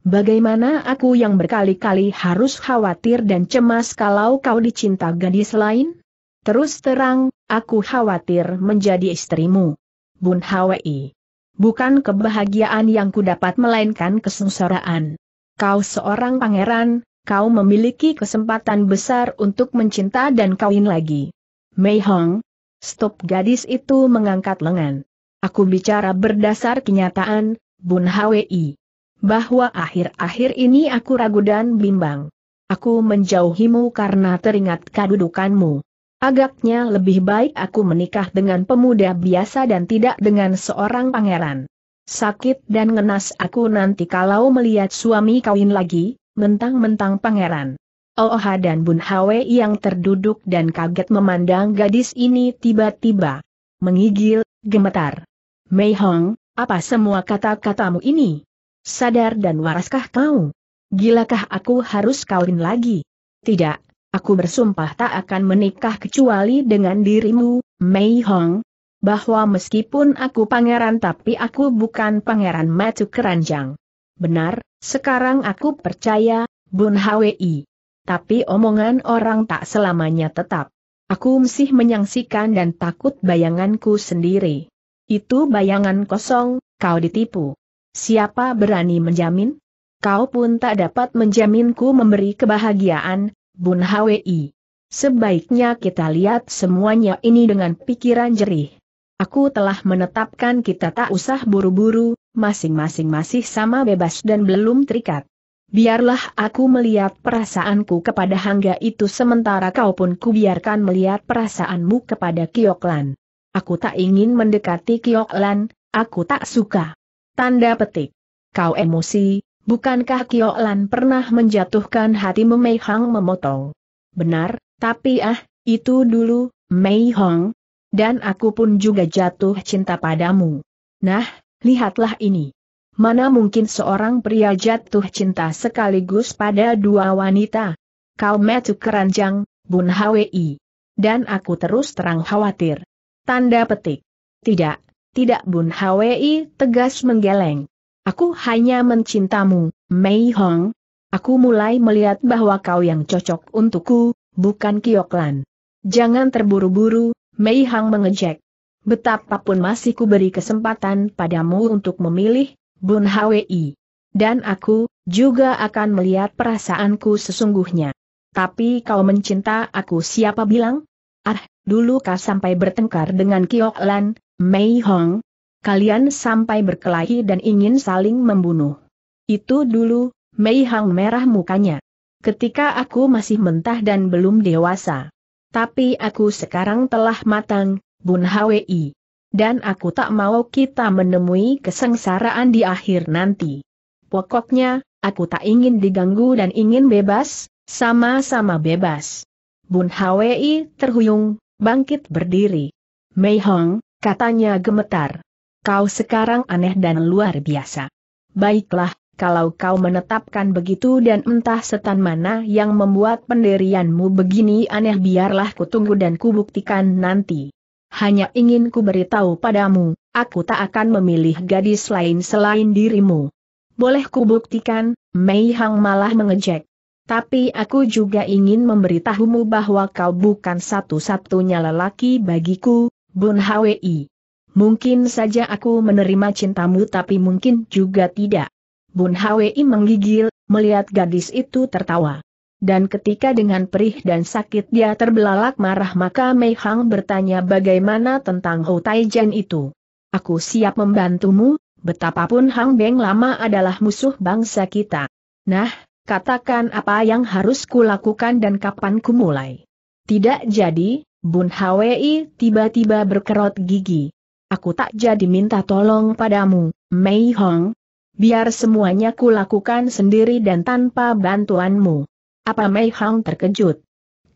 Bagaimana aku yang berkali-kali harus khawatir dan cemas kalau kau dicinta gadis lain? Terus terang, aku khawatir menjadi istrimu. Bun Hwi. Bukan kebahagiaan yang kudapat melainkan kesengsaraan. Kau seorang pangeran, kau memiliki kesempatan besar untuk mencinta dan kawin lagi. Mei Hong. Stop gadis itu mengangkat lengan. Aku bicara berdasar kenyataan, Bun Hwi bahwa akhir-akhir ini aku ragu dan bimbang. Aku menjauhimu karena teringat kedudukanmu. Agaknya lebih baik aku menikah dengan pemuda biasa dan tidak dengan seorang pangeran. Sakit dan ngenas aku nanti kalau melihat suami kawin lagi, mentang-mentang pangeran. Oha oh, dan Bun Hwe yang terduduk dan kaget memandang gadis ini tiba-tiba. Mengigil, gemetar. Mei Hong, apa semua kata-katamu ini? Sadar dan waraskah kau? Gilakah aku harus kawin lagi? Tidak, aku bersumpah tak akan menikah kecuali dengan dirimu, Mei Hong. Bahwa meskipun aku pangeran tapi aku bukan pangeran matu keranjang. Benar, sekarang aku percaya, Bun Hwi. Tapi omongan orang tak selamanya tetap. Aku masih menyaksikan dan takut bayanganku sendiri. Itu bayangan kosong, kau ditipu. Siapa berani menjamin? Kau pun tak dapat menjaminku memberi kebahagiaan, Bun Hwi. Sebaiknya kita lihat semuanya ini dengan pikiran jerih. Aku telah menetapkan kita tak usah buru-buru, masing-masing masih sama bebas dan belum terikat. Biarlah aku melihat perasaanku kepada Hangga itu sementara kau pun kubiarkan melihat perasaanmu kepada Kioklan. Aku tak ingin mendekati Kioklan, aku tak suka. Tanda petik. Kau emosi, bukankah Kiolan pernah menjatuhkan hati Mei Hang memotong? Benar, tapi ah, itu dulu, Mei Hong. Dan aku pun juga jatuh cinta padamu. Nah, lihatlah ini. Mana mungkin seorang pria jatuh cinta sekaligus pada dua wanita? Kau metu keranjang, Bun Hwi. Dan aku terus terang khawatir. Tanda petik. Tidak, tidak Bun Hwi tegas menggeleng. Aku hanya mencintamu, Mei Hong. Aku mulai melihat bahwa kau yang cocok untukku, bukan Kioklan. Jangan terburu-buru, Mei Hong mengejek. Betapapun masih kuberi kesempatan padamu untuk memilih, Bun Hwi. Dan aku, juga akan melihat perasaanku sesungguhnya. Tapi kau mencinta aku siapa bilang? Ah, dulu kau sampai bertengkar dengan Kioklan, Mei Hong, kalian sampai berkelahi dan ingin saling membunuh. Itu dulu, Mei Hong merah mukanya. Ketika aku masih mentah dan belum dewasa. Tapi aku sekarang telah matang, Bun Hwi. Dan aku tak mau kita menemui kesengsaraan di akhir nanti. Pokoknya, aku tak ingin diganggu dan ingin bebas, sama-sama bebas. Bun Hwi terhuyung, bangkit berdiri. Mei Hong, Katanya gemetar. Kau sekarang aneh dan luar biasa. Baiklah, kalau kau menetapkan begitu dan entah setan mana yang membuat pendirianmu begini aneh biarlah kutunggu dan kubuktikan nanti. Hanya ingin ku beritahu padamu, aku tak akan memilih gadis lain selain dirimu. Boleh kubuktikan, Mei Hang malah mengejek. Tapi aku juga ingin memberitahumu bahwa kau bukan satu-satunya lelaki bagiku, Bun Hwi. Mungkin saja aku menerima cintamu tapi mungkin juga tidak. Bun Hwi menggigil, melihat gadis itu tertawa. Dan ketika dengan perih dan sakit dia terbelalak marah maka Mei Hang bertanya bagaimana tentang Hou Taijian itu. Aku siap membantumu, betapapun Hang Beng lama adalah musuh bangsa kita. Nah, katakan apa yang harus kulakukan dan kapan ku mulai. Tidak jadi, Bun Hwi tiba-tiba berkerut gigi. Aku tak jadi minta tolong padamu, Mei Hong. Biar semuanya ku lakukan sendiri dan tanpa bantuanmu. Apa Mei Hong terkejut?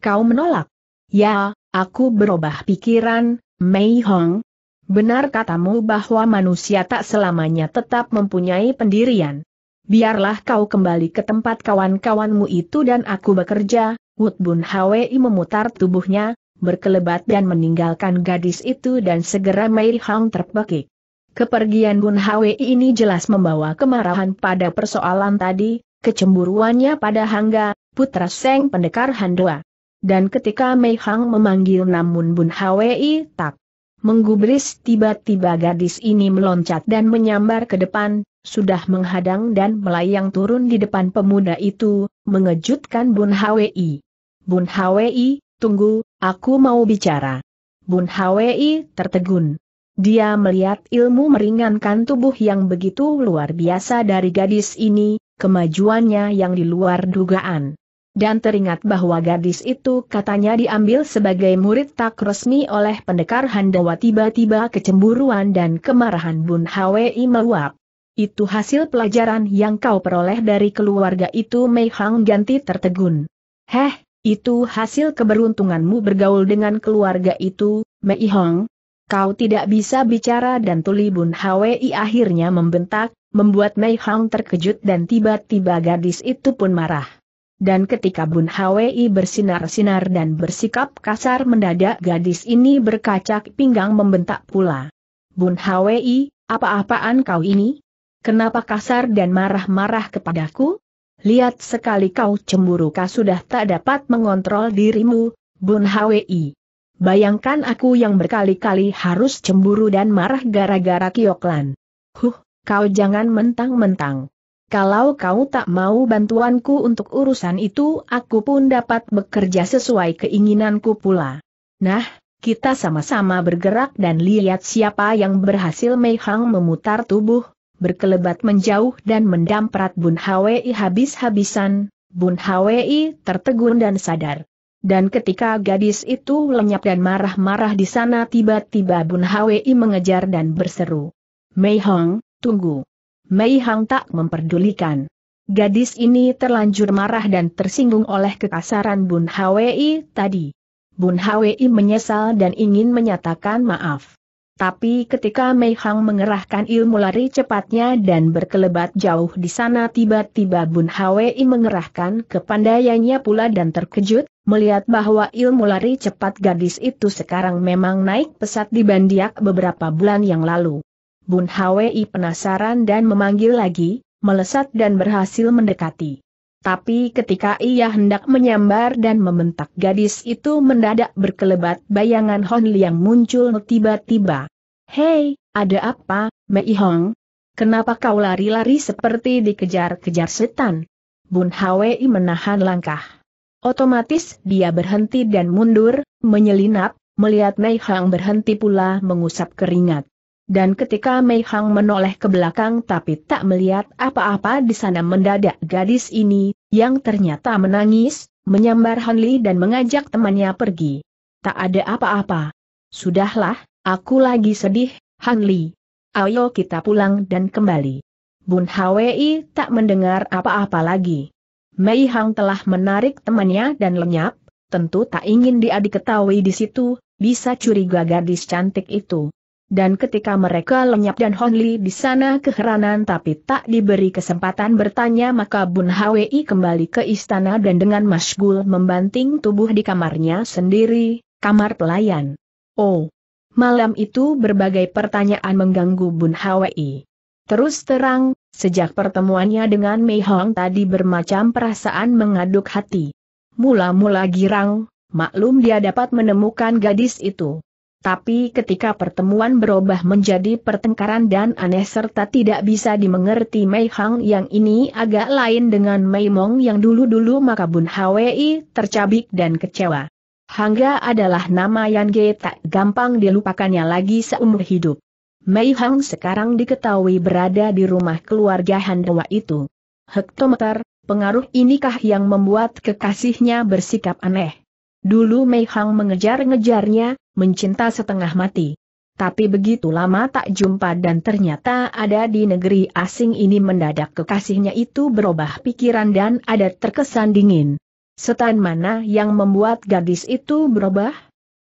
Kau menolak? Ya, aku berubah pikiran, Mei Hong. Benar katamu bahwa manusia tak selamanya tetap mempunyai pendirian. Biarlah kau kembali ke tempat kawan-kawanmu itu dan aku bekerja, Wut Bun Hwi memutar tubuhnya, berkelebat dan meninggalkan gadis itu dan segera Mei Hang terpekik. Kepergian Bun Hwe ini jelas membawa kemarahan pada persoalan tadi, kecemburuannya pada Hangga, putra Seng Pendekar Handua. Dan ketika Mei Hang memanggil namun Bun Hwe tak menggubris tiba-tiba gadis ini meloncat dan menyambar ke depan, sudah menghadang dan melayang turun di depan pemuda itu, mengejutkan Bun Hwi. Bun Hwi, Tunggu, aku mau bicara. Bun Hwi tertegun. Dia melihat ilmu meringankan tubuh yang begitu luar biasa dari gadis ini, kemajuannya yang di luar dugaan. Dan teringat bahwa gadis itu katanya diambil sebagai murid tak resmi oleh pendekar Handawa tiba-tiba kecemburuan dan kemarahan Bun Hwi meluap. Itu hasil pelajaran yang kau peroleh dari keluarga itu Mei Hang ganti tertegun. Heh, itu hasil keberuntunganmu bergaul dengan keluarga itu, Mei Hong. Kau tidak bisa bicara dan Tuli Bun Hwi akhirnya membentak, membuat Mei Hong terkejut dan tiba-tiba gadis itu pun marah. Dan ketika Bun Hwi bersinar-sinar dan bersikap kasar mendadak gadis ini berkacak pinggang membentak pula. Bun Hwi, apa-apaan kau ini? Kenapa kasar dan marah-marah kepadaku? Lihat sekali kau cemburu kau sudah tak dapat mengontrol dirimu, Bun Hwi. Bayangkan aku yang berkali-kali harus cemburu dan marah gara-gara Kioklan. Huh, kau jangan mentang-mentang. Kalau kau tak mau bantuanku untuk urusan itu, aku pun dapat bekerja sesuai keinginanku pula. Nah, kita sama-sama bergerak dan lihat siapa yang berhasil Mei Hang memutar tubuh, berkelebat menjauh dan mendamprat Bun Hwi habis-habisan, Bun Hwi tertegun dan sadar. Dan ketika gadis itu lenyap dan marah-marah di sana tiba-tiba Bun Hwi mengejar dan berseru. Mei Hong, tunggu. Mei Hong tak memperdulikan. Gadis ini terlanjur marah dan tersinggung oleh kekasaran Bun Hwi tadi. Bun Hwi menyesal dan ingin menyatakan maaf. Tapi ketika Mei Hang mengerahkan ilmu lari cepatnya dan berkelebat jauh di sana tiba-tiba Bun Hwi mengerahkan kepandaiannya pula dan terkejut, melihat bahwa ilmu lari cepat gadis itu sekarang memang naik pesat dibandiak beberapa bulan yang lalu. Bun Hwi penasaran dan memanggil lagi, melesat dan berhasil mendekati. Tapi ketika ia hendak menyambar dan membentak gadis itu mendadak berkelebat bayangan Hon Liang muncul tiba-tiba. Hei, ada apa, Mei Hong? Kenapa kau lari-lari seperti dikejar-kejar setan? Bun Hwi menahan langkah. Otomatis dia berhenti dan mundur, menyelinap, melihat Mei Hang berhenti pula mengusap keringat. Dan ketika Mei Hang menoleh ke belakang tapi tak melihat apa-apa di sana mendadak gadis ini, yang ternyata menangis, menyambar Han Li dan mengajak temannya pergi. Tak ada apa-apa. Sudahlah, Aku lagi sedih, Han Li. Ayo kita pulang dan kembali. Bun Hwi tak mendengar apa-apa lagi. Mei Hang telah menarik temannya dan lenyap, tentu tak ingin dia diketahui di situ, bisa curiga gadis cantik itu. Dan ketika mereka lenyap dan Hon Li di sana keheranan tapi tak diberi kesempatan bertanya maka Bun Hwi kembali ke istana dan dengan masgul membanting tubuh di kamarnya sendiri, kamar pelayan. Oh, Malam itu berbagai pertanyaan mengganggu Bun Hwi. Terus terang, sejak pertemuannya dengan Mei Hong tadi bermacam perasaan mengaduk hati. Mula-mula girang, maklum dia dapat menemukan gadis itu. Tapi ketika pertemuan berubah menjadi pertengkaran dan aneh serta tidak bisa dimengerti Mei Hong yang ini agak lain dengan Mei Mong yang dulu-dulu maka Bun Hwi tercabik dan kecewa. Hangga adalah nama yang Ge tak gampang dilupakannya lagi seumur hidup. Mei Hang sekarang diketahui berada di rumah keluarga Handewa itu. Hektometer, pengaruh inikah yang membuat kekasihnya bersikap aneh? Dulu Mei Hang mengejar-ngejarnya, mencinta setengah mati. Tapi begitu lama tak jumpa dan ternyata ada di negeri asing ini mendadak kekasihnya itu berubah pikiran dan ada terkesan dingin. Setan mana yang membuat gadis itu berubah?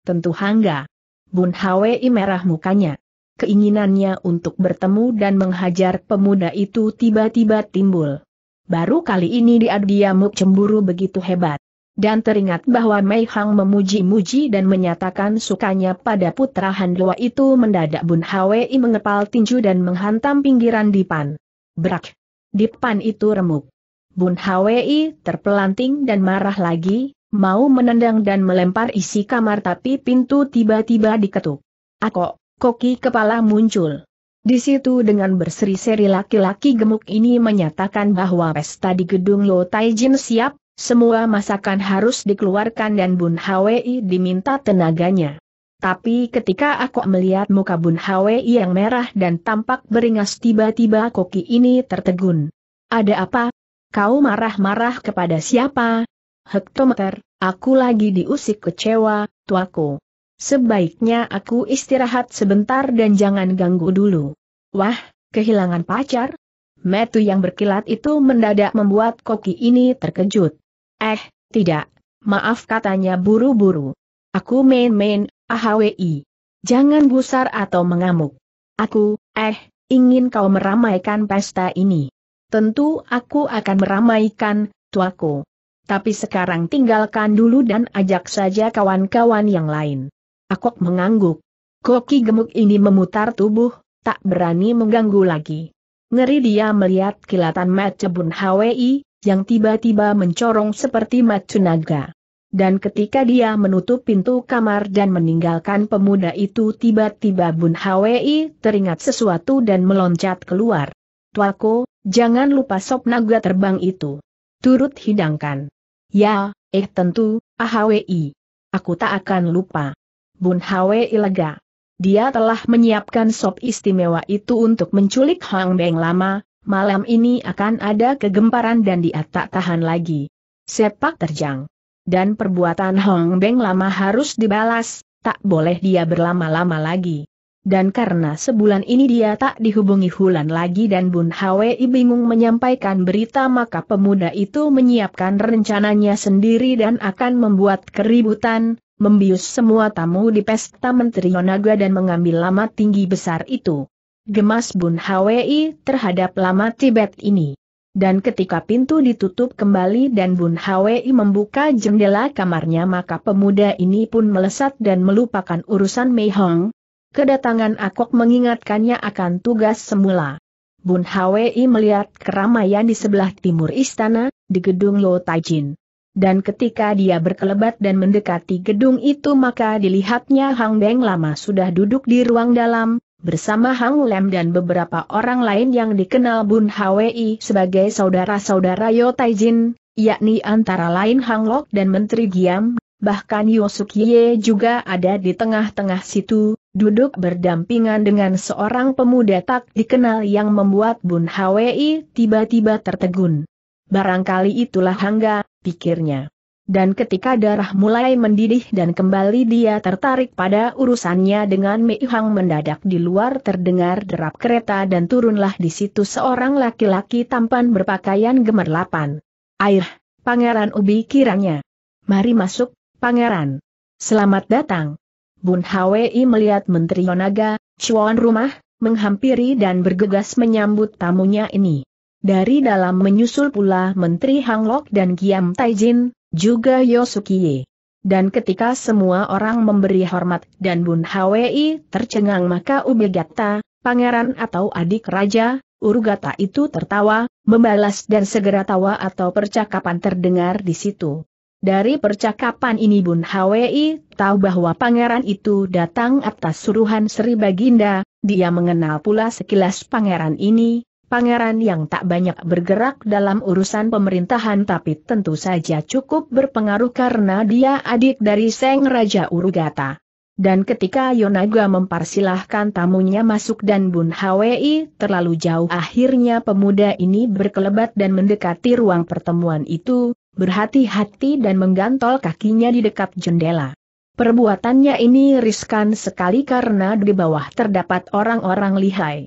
Tentu Hangga. Bun Hwi merah mukanya. Keinginannya untuk bertemu dan menghajar pemuda itu tiba-tiba timbul. Baru kali ini dia diamuk cemburu begitu hebat. Dan teringat bahwa Mei Hang memuji-muji dan menyatakan sukanya pada putra Handua itu mendadak Bun Hwi mengepal tinju dan menghantam pinggiran Dipan. Brak! Dipan itu remuk. Bun Hwi terpelanting dan marah lagi, mau menendang dan melempar isi kamar tapi pintu tiba-tiba diketuk. Ako, koki kepala muncul. Di situ dengan berseri-seri laki-laki gemuk ini menyatakan bahwa pesta di gedung Lo Taijin siap, semua masakan harus dikeluarkan dan Bun Hwi diminta tenaganya. Tapi ketika aku melihat muka Bun Hwi yang merah dan tampak beringas tiba-tiba koki ini tertegun. Ada apa, Kau marah-marah kepada siapa? Hektometer, aku lagi diusik kecewa, tuaku. Sebaiknya aku istirahat sebentar dan jangan ganggu dulu. Wah, kehilangan pacar? Metu yang berkilat itu mendadak membuat koki ini terkejut. Eh, tidak. Maaf katanya buru-buru. Aku main-main, AHWI. Jangan gusar atau mengamuk. Aku, eh, ingin kau meramaikan pesta ini. Tentu aku akan meramaikan, tuaku. Tapi sekarang tinggalkan dulu dan ajak saja kawan-kawan yang lain. Aku mengangguk. Koki gemuk ini memutar tubuh, tak berani mengganggu lagi. Ngeri dia melihat kilatan macebun Hwi, yang tiba-tiba mencorong seperti macu naga. Dan ketika dia menutup pintu kamar dan meninggalkan pemuda itu tiba-tiba Bun Hwi teringat sesuatu dan meloncat keluar. Tuaku, Jangan lupa sop naga terbang itu. Turut hidangkan. Ya, eh tentu, AHWI. Aku tak akan lupa. Bun HWI lega. Dia telah menyiapkan sop istimewa itu untuk menculik Hang Beng lama, malam ini akan ada kegemparan dan dia tak tahan lagi. Sepak terjang. Dan perbuatan Hong Beng lama harus dibalas, tak boleh dia berlama-lama lagi dan karena sebulan ini dia tak dihubungi Hulan lagi dan Bun Hwi bingung menyampaikan berita maka pemuda itu menyiapkan rencananya sendiri dan akan membuat keributan, membius semua tamu di pesta Menteri Yonaga dan mengambil lama tinggi besar itu. Gemas Bun Hwi terhadap lama Tibet ini. Dan ketika pintu ditutup kembali dan Bun Hwi membuka jendela kamarnya maka pemuda ini pun melesat dan melupakan urusan Mei Hong, kedatangan Akok mengingatkannya akan tugas semula. Bun Hwi melihat keramaian di sebelah timur istana, di gedung Lo Taijin. Dan ketika dia berkelebat dan mendekati gedung itu maka dilihatnya Hang Beng lama sudah duduk di ruang dalam, bersama Hang Lem dan beberapa orang lain yang dikenal Bun Hwi sebagai saudara-saudara Yo Taijin, yakni antara lain Hang Lok dan Menteri Giam, bahkan Ye juga ada di tengah-tengah situ, duduk berdampingan dengan seorang pemuda tak dikenal yang membuat Bun Hwi tiba-tiba tertegun. Barangkali itulah Hangga, pikirnya. Dan ketika darah mulai mendidih dan kembali dia tertarik pada urusannya dengan Mei Hang mendadak di luar terdengar derap kereta dan turunlah di situ seorang laki-laki tampan berpakaian gemerlapan. Air, Pangeran Ubi kiranya. Mari masuk, Pangeran. Selamat datang. Bun Hwi melihat Menteri Yonaga, Chuan Rumah, menghampiri dan bergegas menyambut tamunya ini. Dari dalam menyusul pula Menteri Hanglok dan Giam Taijin, juga Yosukiye. Dan ketika semua orang memberi hormat dan Bun Hwi tercengang maka Ubegata, pangeran atau adik raja, Urugata itu tertawa, membalas dan segera tawa atau percakapan terdengar di situ. Dari percakapan ini Bun Hwi tahu bahwa pangeran itu datang atas suruhan Sri Baginda, dia mengenal pula sekilas pangeran ini, pangeran yang tak banyak bergerak dalam urusan pemerintahan tapi tentu saja cukup berpengaruh karena dia adik dari Seng Raja Urugata. Dan ketika Yonaga mempersilahkan tamunya masuk dan Bun Hwi terlalu jauh akhirnya pemuda ini berkelebat dan mendekati ruang pertemuan itu, berhati-hati dan menggantol kakinya di dekat jendela. Perbuatannya ini riskan sekali karena di bawah terdapat orang-orang lihai.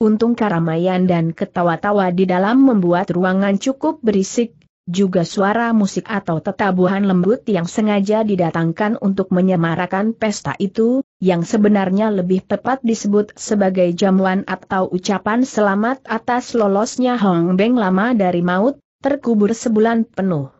Untung keramaian dan ketawa-tawa di dalam membuat ruangan cukup berisik, juga suara musik atau tetabuhan lembut yang sengaja didatangkan untuk menyemarakan pesta itu, yang sebenarnya lebih tepat disebut sebagai jamuan atau ucapan selamat atas lolosnya Hong Beng lama dari maut, terkubur sebulan penuh.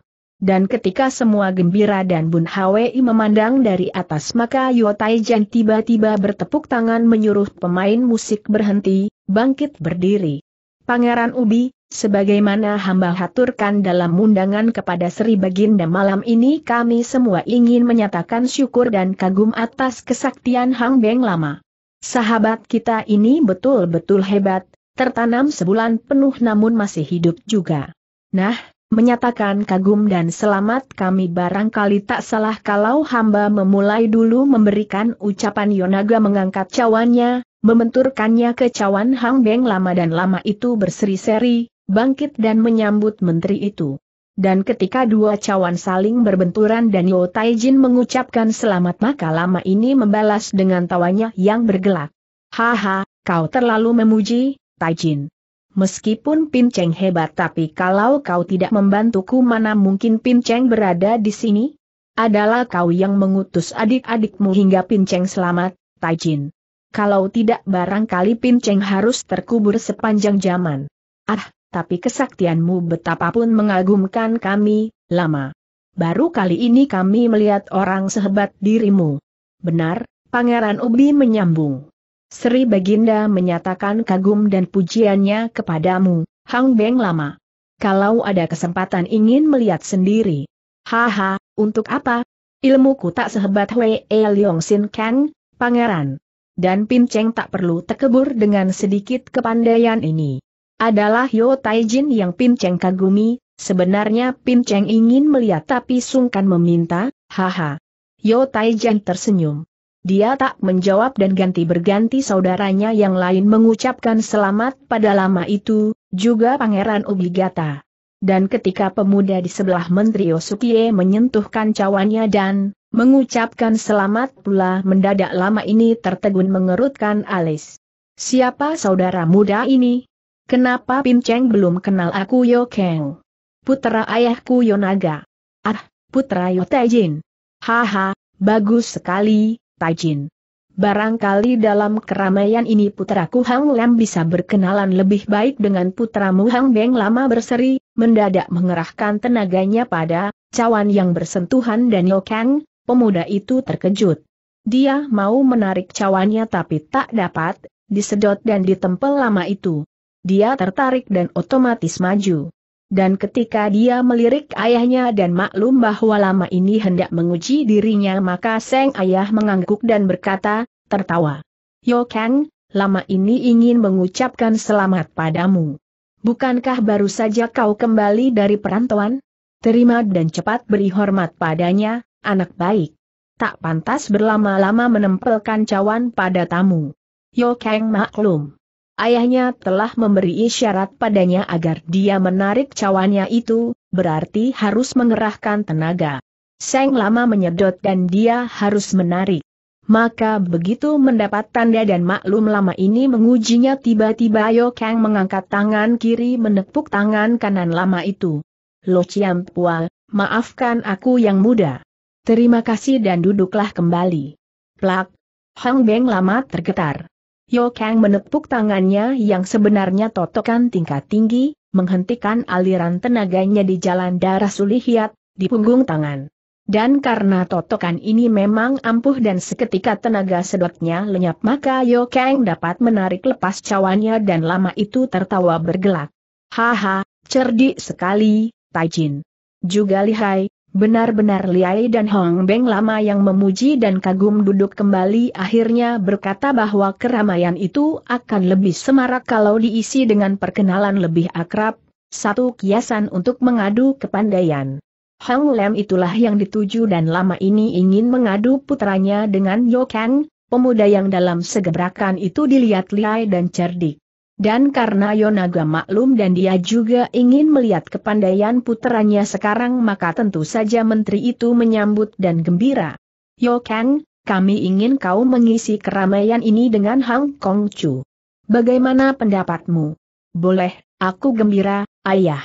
Dan ketika semua gembira dan Bun Hwi memandang dari atas maka Yo tiba-tiba bertepuk tangan menyuruh pemain musik berhenti, bangkit berdiri. Pangeran Ubi, sebagaimana hamba haturkan dalam undangan kepada Sri Baginda malam ini kami semua ingin menyatakan syukur dan kagum atas kesaktian Hang Beng lama. Sahabat kita ini betul-betul hebat, tertanam sebulan penuh namun masih hidup juga. Nah, menyatakan kagum dan selamat kami barangkali tak salah kalau hamba memulai dulu memberikan ucapan Yonaga mengangkat cawannya, membenturkannya ke cawan Hang Beng lama dan lama itu berseri-seri, bangkit dan menyambut menteri itu. Dan ketika dua cawan saling berbenturan dan Yo Taijin mengucapkan selamat maka lama ini membalas dengan tawanya yang bergelak. Haha, kau terlalu memuji, Taijin. Meskipun Pin Cheng hebat tapi kalau kau tidak membantuku mana mungkin Pin Cheng berada di sini? Adalah kau yang mengutus adik-adikmu hingga Pin Cheng selamat, Taijin. Kalau tidak barangkali Pin Cheng harus terkubur sepanjang zaman. Ah, tapi kesaktianmu betapapun mengagumkan kami, lama. Baru kali ini kami melihat orang sehebat dirimu. Benar, Pangeran Ubi menyambung. Sri Baginda menyatakan kagum dan pujiannya kepadamu, Hang Beng Lama. Kalau ada kesempatan ingin melihat sendiri. Haha, untuk apa? Ilmuku tak sehebat Wei e Leong Sin Kang, pangeran. Dan Pinceng tak perlu terkebur dengan sedikit kepandaian ini. Adalah Yo Jin yang Pinceng kagumi, sebenarnya Pinceng ingin melihat tapi sungkan meminta, haha. Yo Jin tersenyum. Dia tak menjawab dan ganti berganti saudaranya yang lain mengucapkan selamat pada lama itu, juga Pangeran Ubigata. Dan ketika pemuda di sebelah Menteri Yosukie menyentuhkan cawannya dan mengucapkan selamat pula mendadak lama ini tertegun mengerutkan alis. Siapa saudara muda ini? Kenapa pinceng belum kenal aku Yo Keng? Putra ayahku Yonaga. Ah, putra Yotejin. Haha, bagus sekali, Tajin, Barangkali dalam keramaian ini putraku Hang Lam bisa berkenalan lebih baik dengan putramu Hang Beng lama berseri, mendadak mengerahkan tenaganya pada cawan yang bersentuhan Daniel Kang, pemuda itu terkejut. Dia mau menarik cawannya tapi tak dapat, disedot dan ditempel lama itu. Dia tertarik dan otomatis maju. Dan ketika dia melirik ayahnya dan maklum bahwa lama ini hendak menguji dirinya maka Seng Ayah mengangguk dan berkata, tertawa. Yo Kang, lama ini ingin mengucapkan selamat padamu. Bukankah baru saja kau kembali dari perantauan? Terima dan cepat beri hormat padanya, anak baik. Tak pantas berlama-lama menempelkan cawan pada tamu. Yo Kang maklum. Ayahnya telah memberi isyarat padanya agar dia menarik cawannya itu, berarti harus mengerahkan tenaga. Seng lama menyedot dan dia harus menarik. Maka begitu mendapat tanda dan maklum lama ini mengujinya tiba-tiba Yo Kang mengangkat tangan kiri menepuk tangan kanan lama itu. Lo Chiam Pua, maafkan aku yang muda. Terima kasih dan duduklah kembali. Plak. Hang Beng lama tergetar. Yo Kang menepuk tangannya yang sebenarnya totokan tingkat tinggi, menghentikan aliran tenaganya di jalan darah sulihiat, di punggung tangan. Dan karena totokan ini memang ampuh dan seketika tenaga sedotnya lenyap maka Yo Kang dapat menarik lepas cawannya dan lama itu tertawa bergelak. Haha, cerdik sekali, Taijin. Juga lihai, Benar-benar Liai dan Hong Beng lama yang memuji dan kagum duduk kembali akhirnya berkata bahwa keramaian itu akan lebih semarak kalau diisi dengan perkenalan lebih akrab, satu kiasan untuk mengadu kepandaian. Hong Lem itulah yang dituju dan lama ini ingin mengadu putranya dengan Yo Kang, pemuda yang dalam segebrakan itu dilihat liai dan cerdik. Dan karena Yonaga maklum dan dia juga ingin melihat kepandaian puteranya sekarang maka tentu saja menteri itu menyambut dan gembira. Yo Kang, kami ingin kau mengisi keramaian ini dengan Hang Kong Chu. Bagaimana pendapatmu? Boleh, aku gembira, ayah.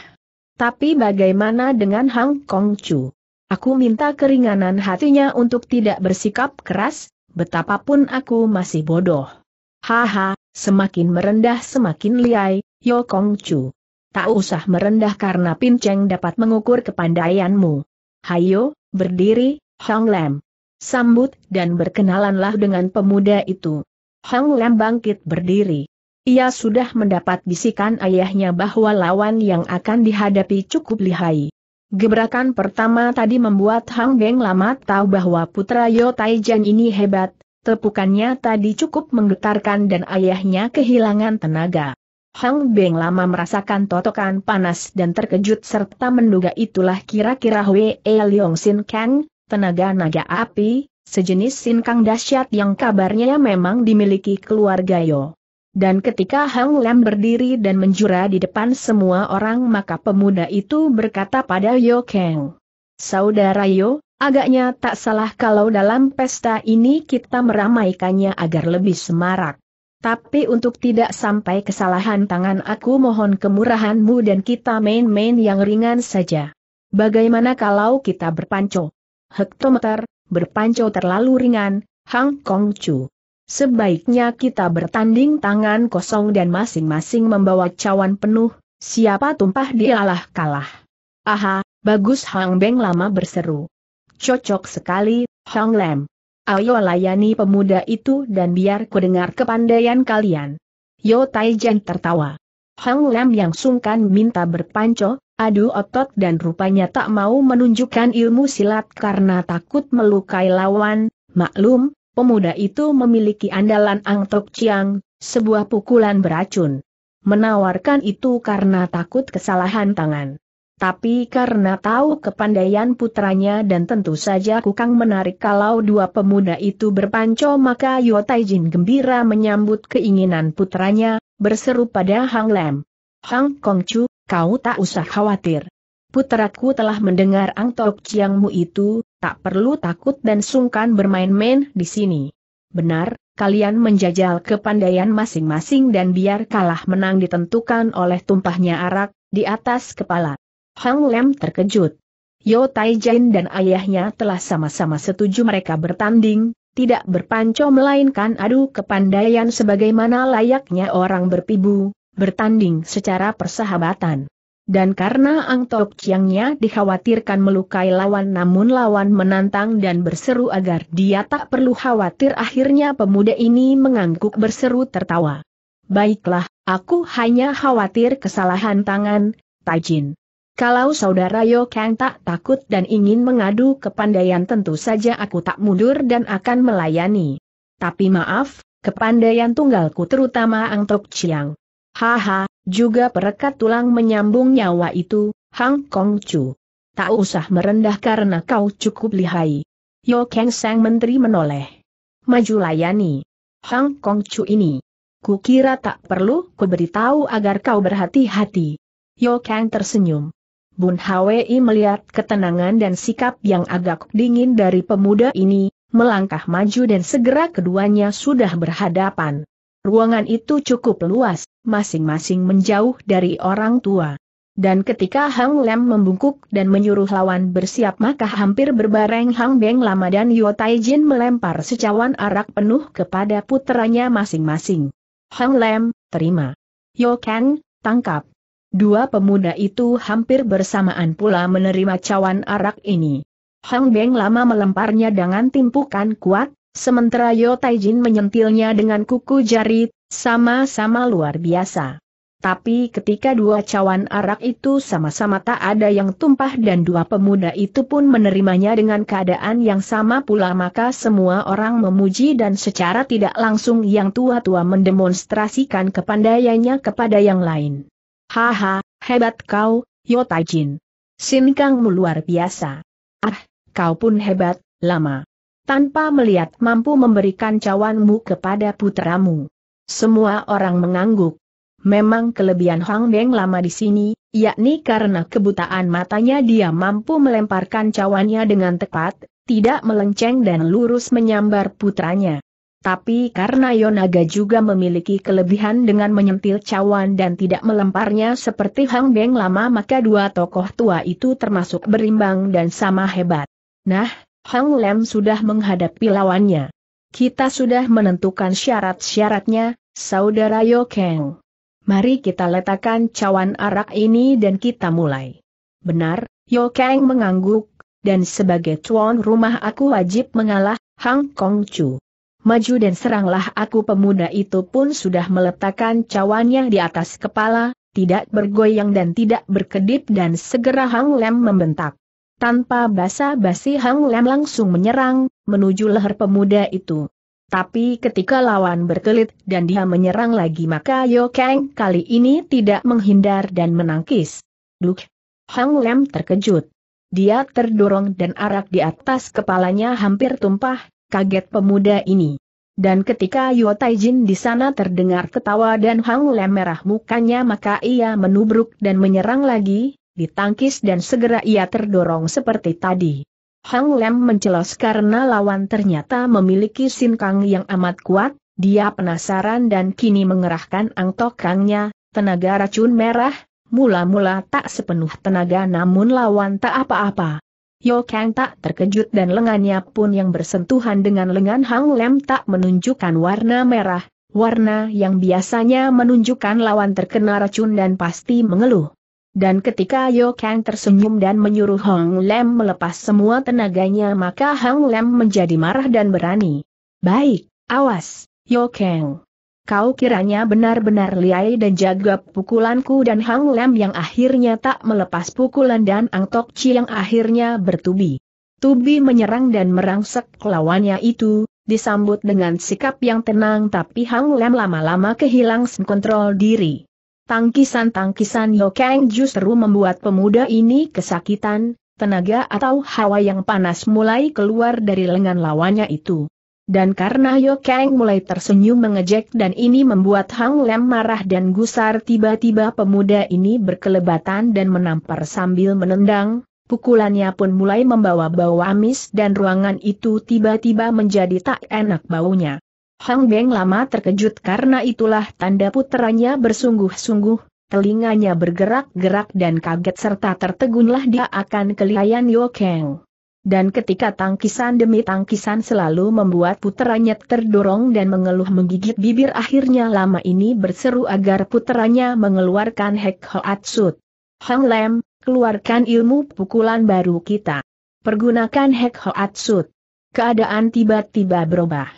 Tapi bagaimana dengan Hang Kong Chu? Aku minta keringanan hatinya untuk tidak bersikap keras, betapapun aku masih bodoh. Haha, Semakin merendah semakin liai, Yo Kong Chu. Tak usah merendah karena pinceng dapat mengukur kepandaianmu. Hayo, berdiri, Hong Lam. Sambut dan berkenalanlah dengan pemuda itu. Hong Lam bangkit berdiri. Ia sudah mendapat bisikan ayahnya bahwa lawan yang akan dihadapi cukup lihai. Gebrakan pertama tadi membuat Hang Beng lama tahu bahwa putra Yo Taijan ini hebat, Tepukannya tadi cukup menggetarkan dan ayahnya kehilangan tenaga. Hang Beng lama merasakan totokan panas dan terkejut serta menduga itulah kira-kira Wei e Leong Sin Kang, tenaga naga api, sejenis Sin Kang dahsyat yang kabarnya memang dimiliki keluarga Yo. Dan ketika Hang Lam berdiri dan menjura di depan semua orang maka pemuda itu berkata pada Yo Kang. Saudara Yo, Agaknya tak salah kalau dalam pesta ini kita meramaikannya agar lebih semarak. Tapi untuk tidak sampai kesalahan tangan aku mohon kemurahanmu dan kita main-main yang ringan saja. Bagaimana kalau kita berpanco? Hektometer, berpanco terlalu ringan, Hang Kong Chu. Sebaiknya kita bertanding tangan kosong dan masing-masing membawa cawan penuh, siapa tumpah dialah kalah. Aha, bagus Hang Beng lama berseru. Cocok sekali, Hong Lam. Ayo layani pemuda itu dan biar ku dengar kepandaian kalian. Yo Tai Jen tertawa. Hong Lam yang sungkan minta berpanco, adu otot dan rupanya tak mau menunjukkan ilmu silat karena takut melukai lawan. Maklum, pemuda itu memiliki andalan Ang Tok Chiang, sebuah pukulan beracun. Menawarkan itu karena takut kesalahan tangan. Tapi karena tahu kepandaian putranya dan tentu saja kukang menarik kalau dua pemuda itu berpanco maka Yo Taijin gembira menyambut keinginan putranya, berseru pada Hang Lem. Hang Chu, kau tak usah khawatir. Putraku telah mendengar Ang Tok Chiangmu itu, tak perlu takut dan sungkan bermain-main di sini. Benar, kalian menjajal kepandaian masing-masing dan biar kalah menang ditentukan oleh tumpahnya arak, di atas kepala. Hang Lem terkejut. Yo Tai Jin dan ayahnya telah sama-sama setuju mereka bertanding, tidak berpanco melainkan adu kepandaian sebagaimana layaknya orang berpibu, bertanding secara persahabatan. Dan karena Ang Tok Chiangnya dikhawatirkan melukai lawan namun lawan menantang dan berseru agar dia tak perlu khawatir akhirnya pemuda ini mengangguk berseru tertawa. Baiklah, aku hanya khawatir kesalahan tangan, Tai Jin. Kalau saudara Yokeang tak takut dan ingin mengadu ke kepandaian tentu saja aku tak mundur dan akan melayani. Tapi maaf, ke kepandaian tunggalku terutama Ang Tok Chiang. Haha, juga perekat tulang menyambung nyawa itu, Hang Kong Chu. Tak usah merendah karena kau cukup lihai. Yo Kang Sang Menteri menoleh. Maju layani. Hang Kong Chu ini. Kukira tak perlu ku beritahu agar kau berhati-hati. Yo Kang tersenyum. Bun Hwi melihat ketenangan dan sikap yang agak dingin dari pemuda ini, melangkah maju dan segera keduanya sudah berhadapan. Ruangan itu cukup luas, masing-masing menjauh dari orang tua. Dan ketika Hang Lem membungkuk dan menyuruh lawan bersiap maka hampir berbareng Hang Beng Lama dan Yo Tai Jin melempar secawan arak penuh kepada putranya masing-masing. Hang Lem, terima. Yo Ken, tangkap. Dua pemuda itu hampir bersamaan pula menerima cawan arak ini. Hang Beng lama melemparnya dengan timpukan kuat, sementara Yo Jin menyentilnya dengan kuku jari, sama-sama luar biasa. Tapi ketika dua cawan arak itu sama-sama tak ada yang tumpah dan dua pemuda itu pun menerimanya dengan keadaan yang sama pula maka semua orang memuji dan secara tidak langsung yang tua-tua mendemonstrasikan kepandaiannya kepada yang lain. Haha, hebat kau, Yotajin. Sin mu luar biasa. Ah, kau pun hebat, lama. Tanpa melihat mampu memberikan cawanmu kepada putramu. Semua orang mengangguk. Memang kelebihan Hang Beng lama di sini, yakni karena kebutaan matanya dia mampu melemparkan cawannya dengan tepat, tidak melenceng dan lurus menyambar putranya. Tapi karena Yonaga juga memiliki kelebihan dengan menyentil cawan dan tidak melemparnya seperti Hang Beng lama maka dua tokoh tua itu termasuk berimbang dan sama hebat. Nah, Hang Lem sudah menghadapi lawannya. Kita sudah menentukan syarat-syaratnya, Saudara Kang. Mari kita letakkan cawan arak ini dan kita mulai. Benar, Kang mengangguk, dan sebagai tuan rumah aku wajib mengalah, Hang Kong Chu maju dan seranglah aku pemuda itu pun sudah meletakkan cawannya di atas kepala, tidak bergoyang dan tidak berkedip dan segera Hang Lem membentak. Tanpa basa-basi Hang Lem langsung menyerang, menuju leher pemuda itu. Tapi ketika lawan berkelit dan dia menyerang lagi maka Yo Kang kali ini tidak menghindar dan menangkis. Duk! Hang Lem terkejut. Dia terdorong dan arak di atas kepalanya hampir tumpah, kaget pemuda ini. Dan ketika Yuo Taijin di sana terdengar ketawa dan Hang Le merah mukanya maka ia menubruk dan menyerang lagi, ditangkis dan segera ia terdorong seperti tadi. Hang Lem mencelos karena lawan ternyata memiliki sin Kang yang amat kuat, dia penasaran dan kini mengerahkan angtokangnya, tenaga racun merah, mula-mula tak sepenuh tenaga namun lawan tak apa-apa. Yo Kang tak terkejut dan lengannya pun yang bersentuhan dengan lengan Hang Lem tak menunjukkan warna merah, warna yang biasanya menunjukkan lawan terkena racun dan pasti mengeluh. Dan ketika Yo Kang tersenyum dan menyuruh Hang Lem melepas semua tenaganya maka Hang Lem menjadi marah dan berani. Baik, awas, Yo Kang kau kiranya benar-benar liai dan jaga pukulanku dan Hang Lem yang akhirnya tak melepas pukulan dan Ang Tok Chi yang akhirnya bertubi. Tubi menyerang dan merangsek lawannya itu, disambut dengan sikap yang tenang tapi Hang Lem lama-lama kehilangan kontrol diri. Tangkisan-tangkisan Kang justru membuat pemuda ini kesakitan, tenaga atau hawa yang panas mulai keluar dari lengan lawannya itu. Dan karena Yo Kang mulai tersenyum mengejek dan ini membuat Hang Lem marah dan gusar tiba-tiba pemuda ini berkelebatan dan menampar sambil menendang, pukulannya pun mulai membawa bau amis dan ruangan itu tiba-tiba menjadi tak enak baunya. Hang Beng lama terkejut karena itulah tanda puteranya bersungguh-sungguh, telinganya bergerak-gerak dan kaget serta tertegunlah dia akan kelihayan Yo Kang. Dan ketika tangkisan demi tangkisan selalu membuat puteranya terdorong dan mengeluh menggigit bibir akhirnya lama ini berseru agar puteranya mengeluarkan Hek atsud. Hang Lem, keluarkan ilmu pukulan baru kita. Pergunakan Hek atsud. Keadaan tiba-tiba berubah.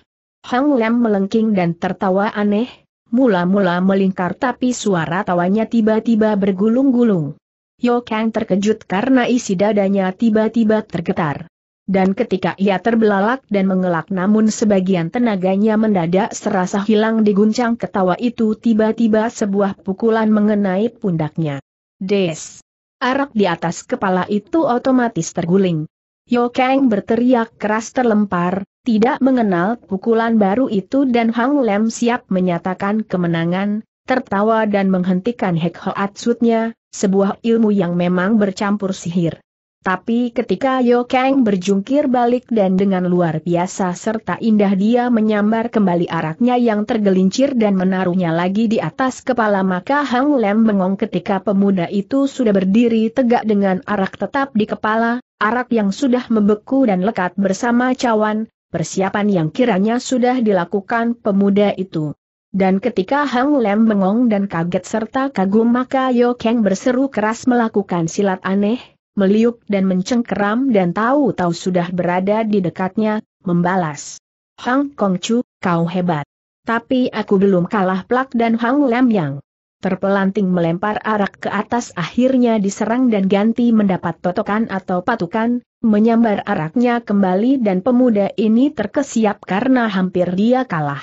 Hang Lem melengking dan tertawa aneh, mula-mula melingkar tapi suara tawanya tiba-tiba bergulung-gulung. Yo Kang terkejut karena isi dadanya tiba-tiba tergetar. Dan ketika ia terbelalak dan mengelak namun sebagian tenaganya mendadak serasa hilang diguncang ketawa itu tiba-tiba sebuah pukulan mengenai pundaknya. Des! Arak di atas kepala itu otomatis terguling. Yo Kang berteriak keras terlempar, tidak mengenal pukulan baru itu dan Hang Lem siap menyatakan kemenangan, tertawa dan menghentikan Hek Hoat Sutnya, sebuah ilmu yang memang bercampur sihir. Tapi ketika Yo Kang berjungkir balik dan dengan luar biasa serta indah dia menyambar kembali araknya yang tergelincir dan menaruhnya lagi di atas kepala maka Hang Lem mengong ketika pemuda itu sudah berdiri tegak dengan arak tetap di kepala, arak yang sudah membeku dan lekat bersama cawan, persiapan yang kiranya sudah dilakukan pemuda itu. Dan ketika Hang Lem bengong dan kaget serta kagum maka Yo Kang berseru keras melakukan silat aneh, meliuk dan mencengkeram dan tahu-tahu sudah berada di dekatnya, membalas. Hang Kong Chu, kau hebat. Tapi aku belum kalah plak dan Hang Lem yang terpelanting melempar arak ke atas akhirnya diserang dan ganti mendapat totokan atau patukan, menyambar araknya kembali dan pemuda ini terkesiap karena hampir dia kalah.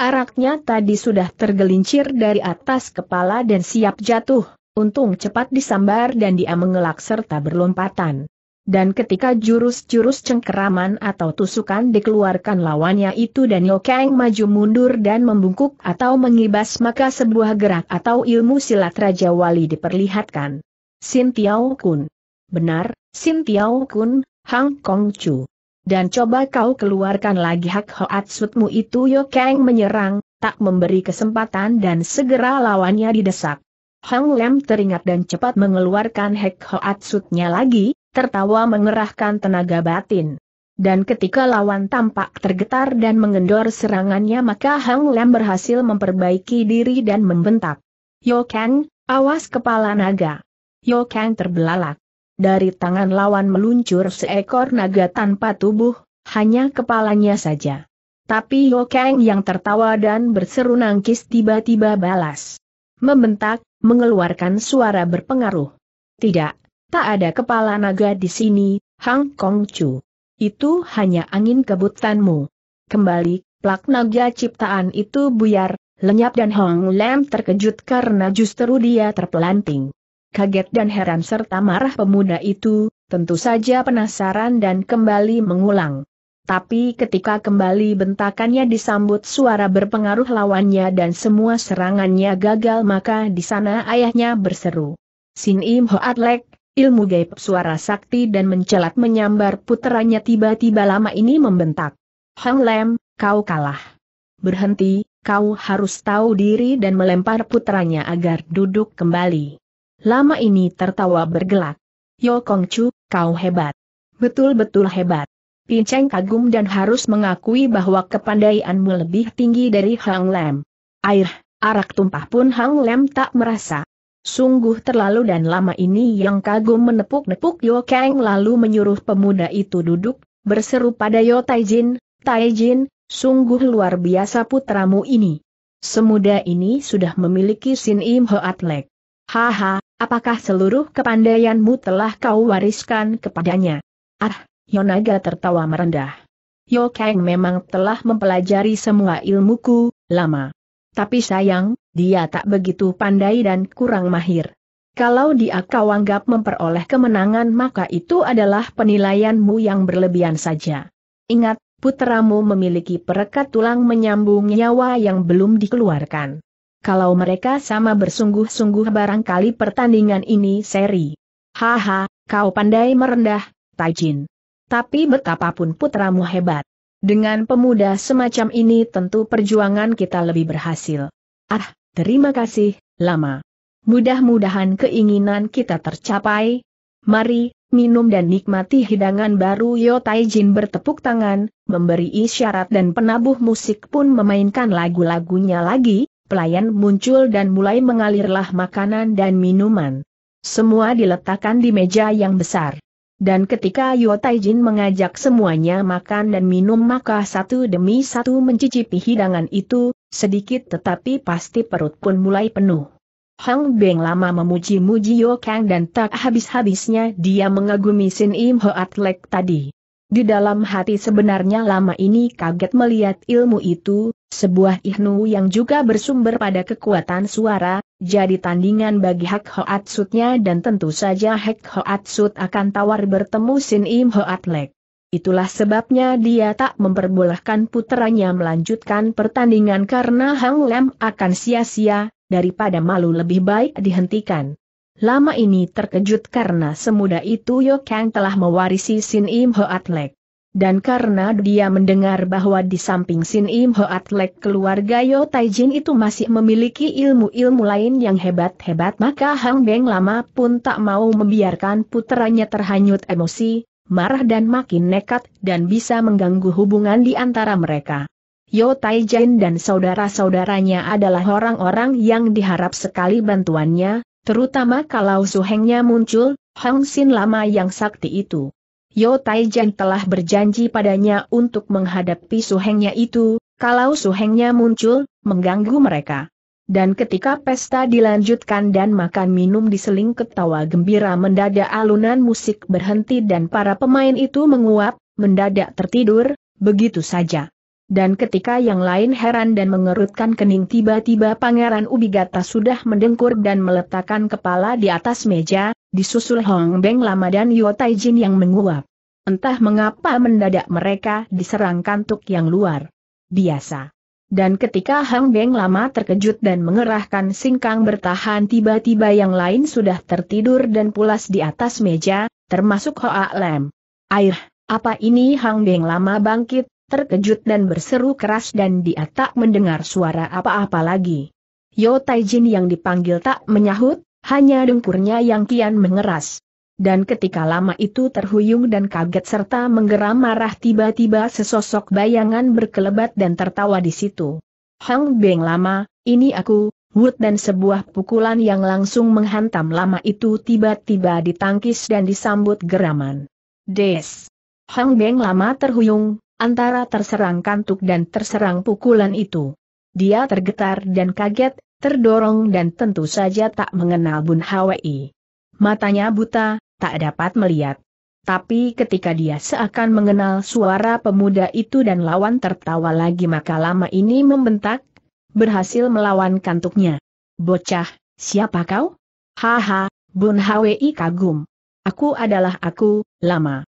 Araknya tadi sudah tergelincir dari atas kepala dan siap jatuh, untung cepat disambar dan dia mengelak serta berlompatan. Dan ketika jurus-jurus cengkeraman atau tusukan dikeluarkan lawannya itu dan Kang maju mundur dan membungkuk atau mengibas maka sebuah gerak atau ilmu silat Raja Wali diperlihatkan. Sin Tiao Kun. Benar, Sin Tiao Kun, Hang Kong Chu. Dan coba kau keluarkan lagi hak hoatsutmu itu Yo Kang menyerang, tak memberi kesempatan dan segera lawannya didesak. Hang Lem teringat dan cepat mengeluarkan hak hoatsutnya lagi, tertawa mengerahkan tenaga batin. Dan ketika lawan tampak tergetar dan mengendor serangannya maka Hang Lem berhasil memperbaiki diri dan membentak. Yo Kang, awas kepala naga. Yo Kang terbelalak. Dari tangan lawan meluncur seekor naga tanpa tubuh, hanya kepalanya saja. Tapi Yokeng yang tertawa dan berseru nangkis tiba-tiba balas. Membentak, mengeluarkan suara berpengaruh. Tidak, tak ada kepala naga di sini, Hang Kong Chu. Itu hanya angin kebutanmu. Kembali, plak naga ciptaan itu buyar, lenyap dan Hong Lam terkejut karena justru dia terpelanting kaget dan heran serta marah pemuda itu, tentu saja penasaran dan kembali mengulang. Tapi ketika kembali bentakannya disambut suara berpengaruh lawannya dan semua serangannya gagal maka di sana ayahnya berseru. Sin Im Hoat Lek, ilmu gaib suara sakti dan mencelat menyambar puteranya tiba-tiba lama ini membentak. Hang Lem, kau kalah. Berhenti, kau harus tahu diri dan melempar puteranya agar duduk kembali lama ini tertawa bergelak. Yo Kong Chu, kau hebat. Betul-betul hebat. Pincang kagum dan harus mengakui bahwa kepandaianmu lebih tinggi dari Hang Lam. Air, arak tumpah pun Hang Lam tak merasa. Sungguh terlalu dan lama ini yang kagum menepuk-nepuk Yo Kang lalu menyuruh pemuda itu duduk, berseru pada Yo Tai Jin, sungguh luar biasa putramu ini. Semuda ini sudah memiliki Sin Im Lek. Haha, Apakah seluruh kepandaianmu telah kau wariskan kepadanya? Ah, Yonaga tertawa merendah. Yo Kang memang telah mempelajari semua ilmuku, lama. Tapi sayang, dia tak begitu pandai dan kurang mahir. Kalau dia kau anggap memperoleh kemenangan maka itu adalah penilaianmu yang berlebihan saja. Ingat, putramu memiliki perekat tulang menyambung nyawa yang belum dikeluarkan kalau mereka sama bersungguh-sungguh barangkali pertandingan ini seri. Haha, kau pandai merendah, Taijin. Tapi betapapun putramu hebat. Dengan pemuda semacam ini tentu perjuangan kita lebih berhasil. Ah, terima kasih, lama. Mudah-mudahan keinginan kita tercapai. Mari, minum dan nikmati hidangan baru Yo Taijin bertepuk tangan, memberi isyarat dan penabuh musik pun memainkan lagu-lagunya lagi, pelayan muncul dan mulai mengalirlah makanan dan minuman. Semua diletakkan di meja yang besar. Dan ketika Yuo Taijin mengajak semuanya makan dan minum maka satu demi satu mencicipi hidangan itu, sedikit tetapi pasti perut pun mulai penuh. Hang Beng lama memuji-muji Yuo Kang dan tak habis-habisnya dia mengagumi Sin Im Ho Atlek tadi. Di dalam hati sebenarnya lama ini kaget melihat ilmu itu, sebuah ihnu yang juga bersumber pada kekuatan suara, jadi tandingan bagi Hak Hoat Sutnya dan tentu saja Hak Hoat Sut akan tawar bertemu Sin Im Hoat Lek. Itulah sebabnya dia tak memperbolehkan putranya melanjutkan pertandingan karena Hang Lem akan sia-sia, daripada malu lebih baik dihentikan. Lama ini terkejut karena semudah itu Yo Kang telah mewarisi Sin Im Hoat Lek. Dan karena dia mendengar bahwa di samping Sin Im Ho Atlek keluarga Yo Jin itu masih memiliki ilmu-ilmu lain yang hebat-hebat maka Hang Beng lama pun tak mau membiarkan putranya terhanyut emosi, marah dan makin nekat dan bisa mengganggu hubungan di antara mereka. Yo Jin dan saudara-saudaranya adalah orang-orang yang diharap sekali bantuannya, terutama kalau suhengnya muncul, Hang Sin lama yang sakti itu. Yo Taijian telah berjanji padanya untuk menghadapi suhengnya itu, kalau suhengnya muncul, mengganggu mereka. Dan ketika pesta dilanjutkan dan makan minum diseling ketawa gembira mendadak alunan musik berhenti dan para pemain itu menguap, mendadak tertidur, begitu saja. Dan ketika yang lain heran dan mengerutkan kening tiba-tiba Pangeran Ubigata sudah mendengkur dan meletakkan kepala di atas meja, disusul Hong Beng Lama dan Yotai Jin yang menguap. Entah mengapa mendadak mereka diserang kantuk yang luar biasa. Dan ketika Hong Beng Lama terkejut dan mengerahkan singkang bertahan tiba-tiba yang lain sudah tertidur dan pulas di atas meja, termasuk Hoa Lem. Air, apa ini Hong Beng Lama bangkit, terkejut dan berseru keras dan dia tak mendengar suara apa-apa lagi. Yo Taijin yang dipanggil tak menyahut, hanya dengkurnya yang kian mengeras. Dan ketika lama itu terhuyung dan kaget serta menggeram marah tiba-tiba sesosok bayangan berkelebat dan tertawa di situ. Hang Beng lama, ini aku, Wood dan sebuah pukulan yang langsung menghantam lama itu tiba-tiba ditangkis dan disambut geraman. Des. Hang Beng lama terhuyung, antara terserang kantuk dan terserang pukulan itu. Dia tergetar dan kaget, terdorong dan tentu saja tak mengenal Bun Hwi. Matanya buta, tak dapat melihat. Tapi ketika dia seakan mengenal suara pemuda itu dan lawan tertawa lagi maka lama ini membentak, berhasil melawan kantuknya. Bocah, siapa kau? Haha, Bun Hwi kagum. Aku adalah aku, lama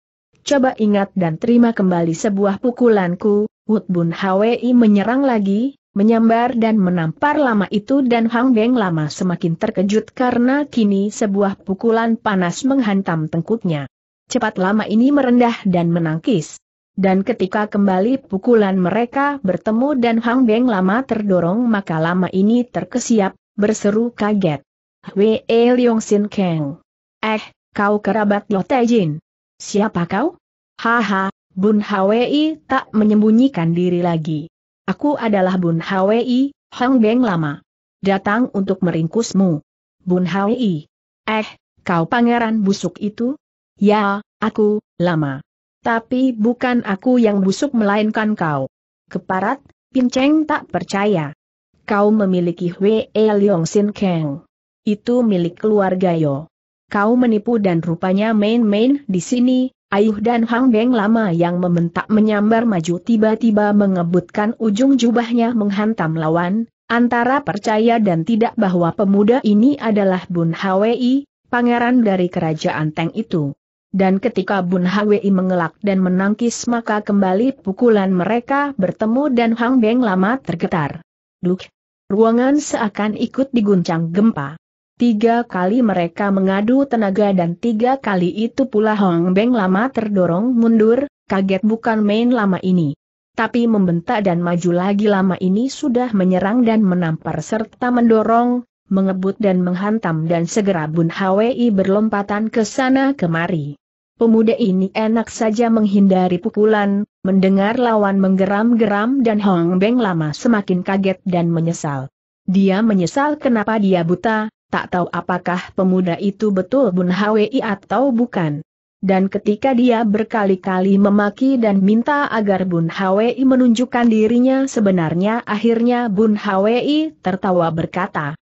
coba ingat dan terima kembali sebuah pukulanku, Wut Bun Hwi menyerang lagi, menyambar dan menampar lama itu dan Hang Beng lama semakin terkejut karena kini sebuah pukulan panas menghantam tengkuknya. Cepat lama ini merendah dan menangkis. Dan ketika kembali pukulan mereka bertemu dan Hang Beng lama terdorong maka lama ini terkesiap, berseru kaget. Hwee Leong Sin Kang. Eh, kau kerabat Lo Jin? Siapa kau? Haha, Bun Hwi tak menyembunyikan diri lagi. Aku adalah Bun Hwi, Hong Beng lama. Datang untuk meringkusmu. Bun Hwi. Eh, kau pangeran busuk itu? Ya, aku, lama. Tapi bukan aku yang busuk melainkan kau. Keparat, Pinceng tak percaya. Kau memiliki Hwe Leong Sin Kang. Itu milik keluarga Yo kau menipu dan rupanya main-main di sini, Ayuh dan Hang Beng lama yang mementak menyambar maju tiba-tiba mengebutkan ujung jubahnya menghantam lawan, antara percaya dan tidak bahwa pemuda ini adalah Bun Hwi, pangeran dari kerajaan Teng itu. Dan ketika Bun Hwi mengelak dan menangkis maka kembali pukulan mereka bertemu dan Hang Beng lama tergetar. Duk! Ruangan seakan ikut diguncang gempa. Tiga kali mereka mengadu tenaga dan tiga kali itu pula Hong Beng lama terdorong mundur, kaget bukan main lama ini. Tapi membentak dan maju lagi lama ini sudah menyerang dan menampar serta mendorong, mengebut dan menghantam dan segera Bun Hwi berlompatan ke sana kemari. Pemuda ini enak saja menghindari pukulan, mendengar lawan menggeram-geram dan Hong Beng lama semakin kaget dan menyesal. Dia menyesal kenapa dia buta, tak tahu apakah pemuda itu betul Bun Hwi atau bukan. Dan ketika dia berkali-kali memaki dan minta agar Bun Hwi menunjukkan dirinya sebenarnya akhirnya Bun Hwi tertawa berkata,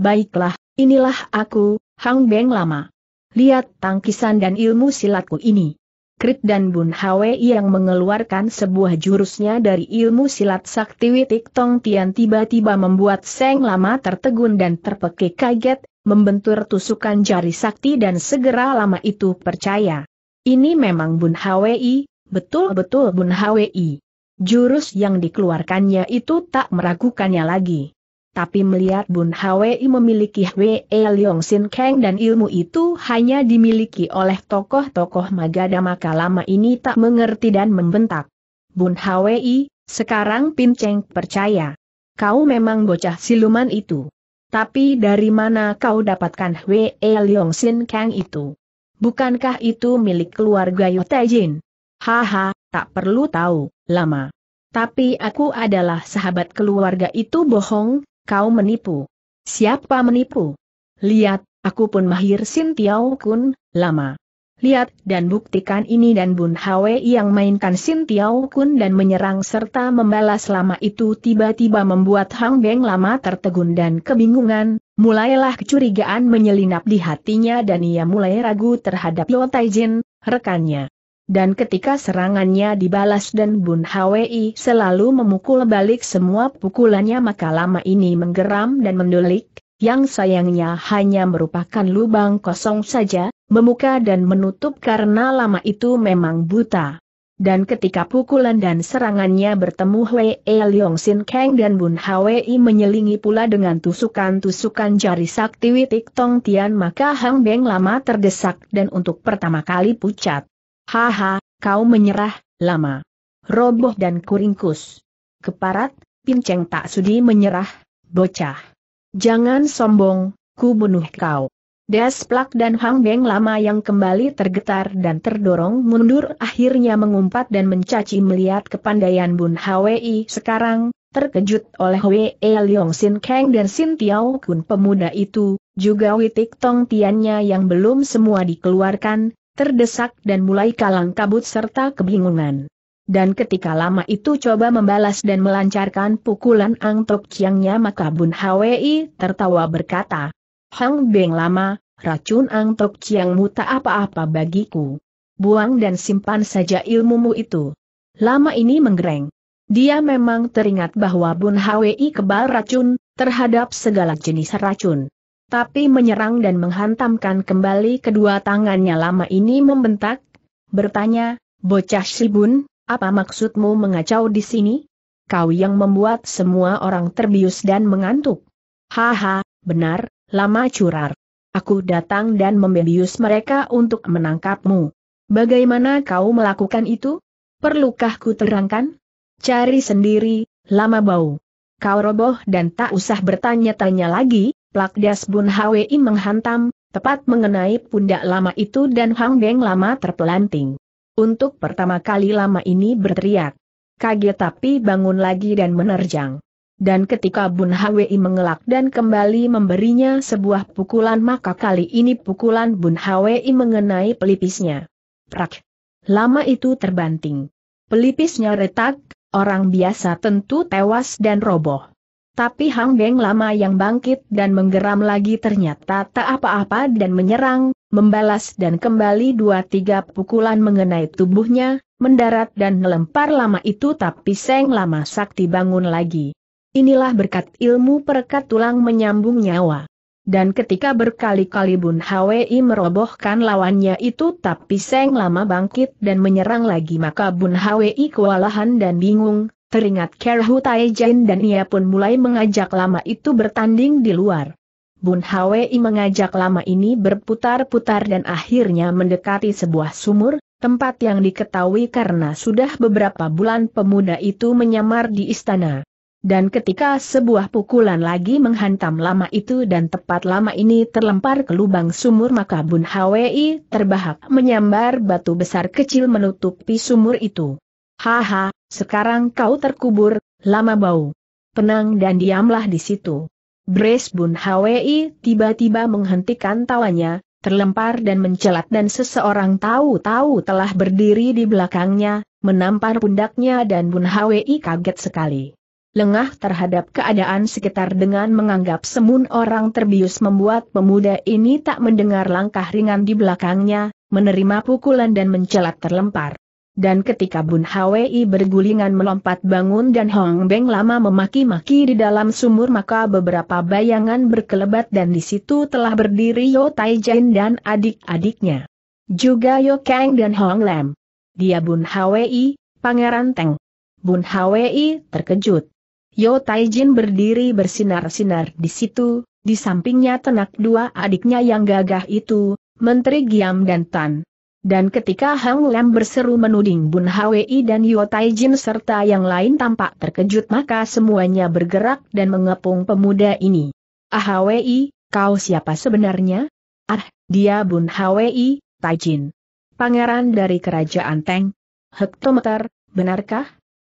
Baiklah, inilah aku, Hang Beng Lama. Lihat tangkisan dan ilmu silatku ini. Krit dan Bun Hwe yang mengeluarkan sebuah jurusnya dari ilmu silat sakti Witik Tong Tian tiba-tiba membuat Seng Lama tertegun dan terpekik kaget, membentur tusukan jari sakti dan segera lama itu percaya. Ini memang Bun Hwe, betul-betul Bun Hwe. Jurus yang dikeluarkannya itu tak meragukannya lagi tapi melihat Bun Hwi memiliki Hwe e Leong Sin Kang dan ilmu itu hanya dimiliki oleh tokoh-tokoh Magada maka lama ini tak mengerti dan membentak. Bun Hwi, sekarang Pin Cheng percaya. Kau memang bocah siluman itu. Tapi dari mana kau dapatkan Hwe e Leong Sin Kang itu? Bukankah itu milik keluarga Jin? Haha, tak perlu tahu, lama. Tapi aku adalah sahabat keluarga itu bohong, kau menipu. Siapa menipu? Lihat, aku pun mahir Sin Tiao Kun, lama. Lihat dan buktikan ini dan Bun Hwe yang mainkan Sin Tiao Kun dan menyerang serta membalas lama itu tiba-tiba membuat Hang Beng lama tertegun dan kebingungan, mulailah kecurigaan menyelinap di hatinya dan ia mulai ragu terhadap Yotai Jin, rekannya. Dan ketika serangannya dibalas dan Bun Hwi selalu memukul balik semua pukulannya maka lama ini menggeram dan mendulik, yang sayangnya hanya merupakan lubang kosong saja, memuka dan menutup karena lama itu memang buta. Dan ketika pukulan dan serangannya bertemu Wei Leong Sin Kang dan Bun Hwi menyelingi pula dengan tusukan-tusukan jari sakti Witik Tong Tian maka Hang Beng lama terdesak dan untuk pertama kali pucat. Haha, kau menyerah, lama. Roboh dan kuringkus. Keparat, pinceng tak sudi menyerah, bocah. Jangan sombong, ku bunuh kau. Desplak dan Hang Beng lama yang kembali tergetar dan terdorong mundur akhirnya mengumpat dan mencaci melihat kepandaian Bun Hwi sekarang, terkejut oleh Wei Leong Sin Kang dan Sin Tiao Kun pemuda itu, juga Witik Tong Tiannya yang belum semua dikeluarkan, terdesak dan mulai kalang kabut serta kebingungan. Dan ketika lama itu coba membalas dan melancarkan pukulan Ang Tok Chiangnya maka Bun Hwi tertawa berkata, Hang Beng lama, racun Ang Tok Chiangmu tak apa-apa bagiku. Buang dan simpan saja ilmumu itu. Lama ini menggereng. Dia memang teringat bahwa Bun Hwi kebal racun, terhadap segala jenis racun tapi menyerang dan menghantamkan kembali kedua tangannya lama ini membentak, bertanya, bocah Sibun, apa maksudmu mengacau di sini? Kau yang membuat semua orang terbius dan mengantuk. Haha, benar, lama curar. Aku datang dan membius mereka untuk menangkapmu. Bagaimana kau melakukan itu? Perlukah ku terangkan? Cari sendiri, lama bau. Kau roboh dan tak usah bertanya-tanya lagi, Plak Bun Hwi menghantam, tepat mengenai pundak lama itu dan Hang Beng lama terpelanting. Untuk pertama kali lama ini berteriak. Kaget tapi bangun lagi dan menerjang. Dan ketika Bun Hwi mengelak dan kembali memberinya sebuah pukulan maka kali ini pukulan Bun Hwi mengenai pelipisnya. Prak. Lama itu terbanting. Pelipisnya retak, orang biasa tentu tewas dan roboh. Tapi Hang Beng lama yang bangkit dan menggeram lagi ternyata tak apa-apa dan menyerang, membalas dan kembali dua tiga pukulan mengenai tubuhnya, mendarat dan melempar lama itu tapi Seng Lama Sakti bangun lagi. Inilah berkat ilmu perekat tulang menyambung nyawa. Dan ketika berkali-kali Bun Hwi merobohkan lawannya itu tapi Seng Lama bangkit dan menyerang lagi maka Bun Hwi kewalahan dan bingung, Teringat Kerhu Taijin dan ia pun mulai mengajak lama itu bertanding di luar. Bun Hwi mengajak lama ini berputar-putar dan akhirnya mendekati sebuah sumur, tempat yang diketahui karena sudah beberapa bulan pemuda itu menyamar di istana. Dan ketika sebuah pukulan lagi menghantam lama itu dan tepat lama ini terlempar ke lubang sumur maka Bun Hwi terbahak menyambar batu besar kecil menutupi sumur itu. Haha, sekarang kau terkubur, lama bau. Penang dan diamlah di situ. Brace Bun Hwi tiba-tiba menghentikan tawanya, terlempar dan mencelat dan seseorang tahu-tahu telah berdiri di belakangnya, menampar pundaknya dan Bun Hwi kaget sekali. Lengah terhadap keadaan sekitar dengan menganggap semun orang terbius membuat pemuda ini tak mendengar langkah ringan di belakangnya, menerima pukulan dan mencelat terlempar. Dan ketika Bun Hwi bergulingan melompat bangun dan Hong Beng lama memaki-maki di dalam sumur maka beberapa bayangan berkelebat dan di situ telah berdiri Yo Tai Jen dan adik-adiknya. Juga Yo Kang dan Hong Lam. Dia Bun Hwi, Pangeran Teng. Bun Hwi terkejut. Yo Tai Jin berdiri bersinar-sinar di situ, di sampingnya tenak dua adiknya yang gagah itu, Menteri Giam dan Tan. Dan ketika Hang Lem berseru menuding Bun Hwi dan Yuo Tai Jin serta yang lain tampak terkejut maka semuanya bergerak dan mengepung pemuda ini. Ah Hwi, kau siapa sebenarnya? Ah, dia Bun Hwi, Tai Jin. Pangeran dari kerajaan Teng. Hektometer, benarkah?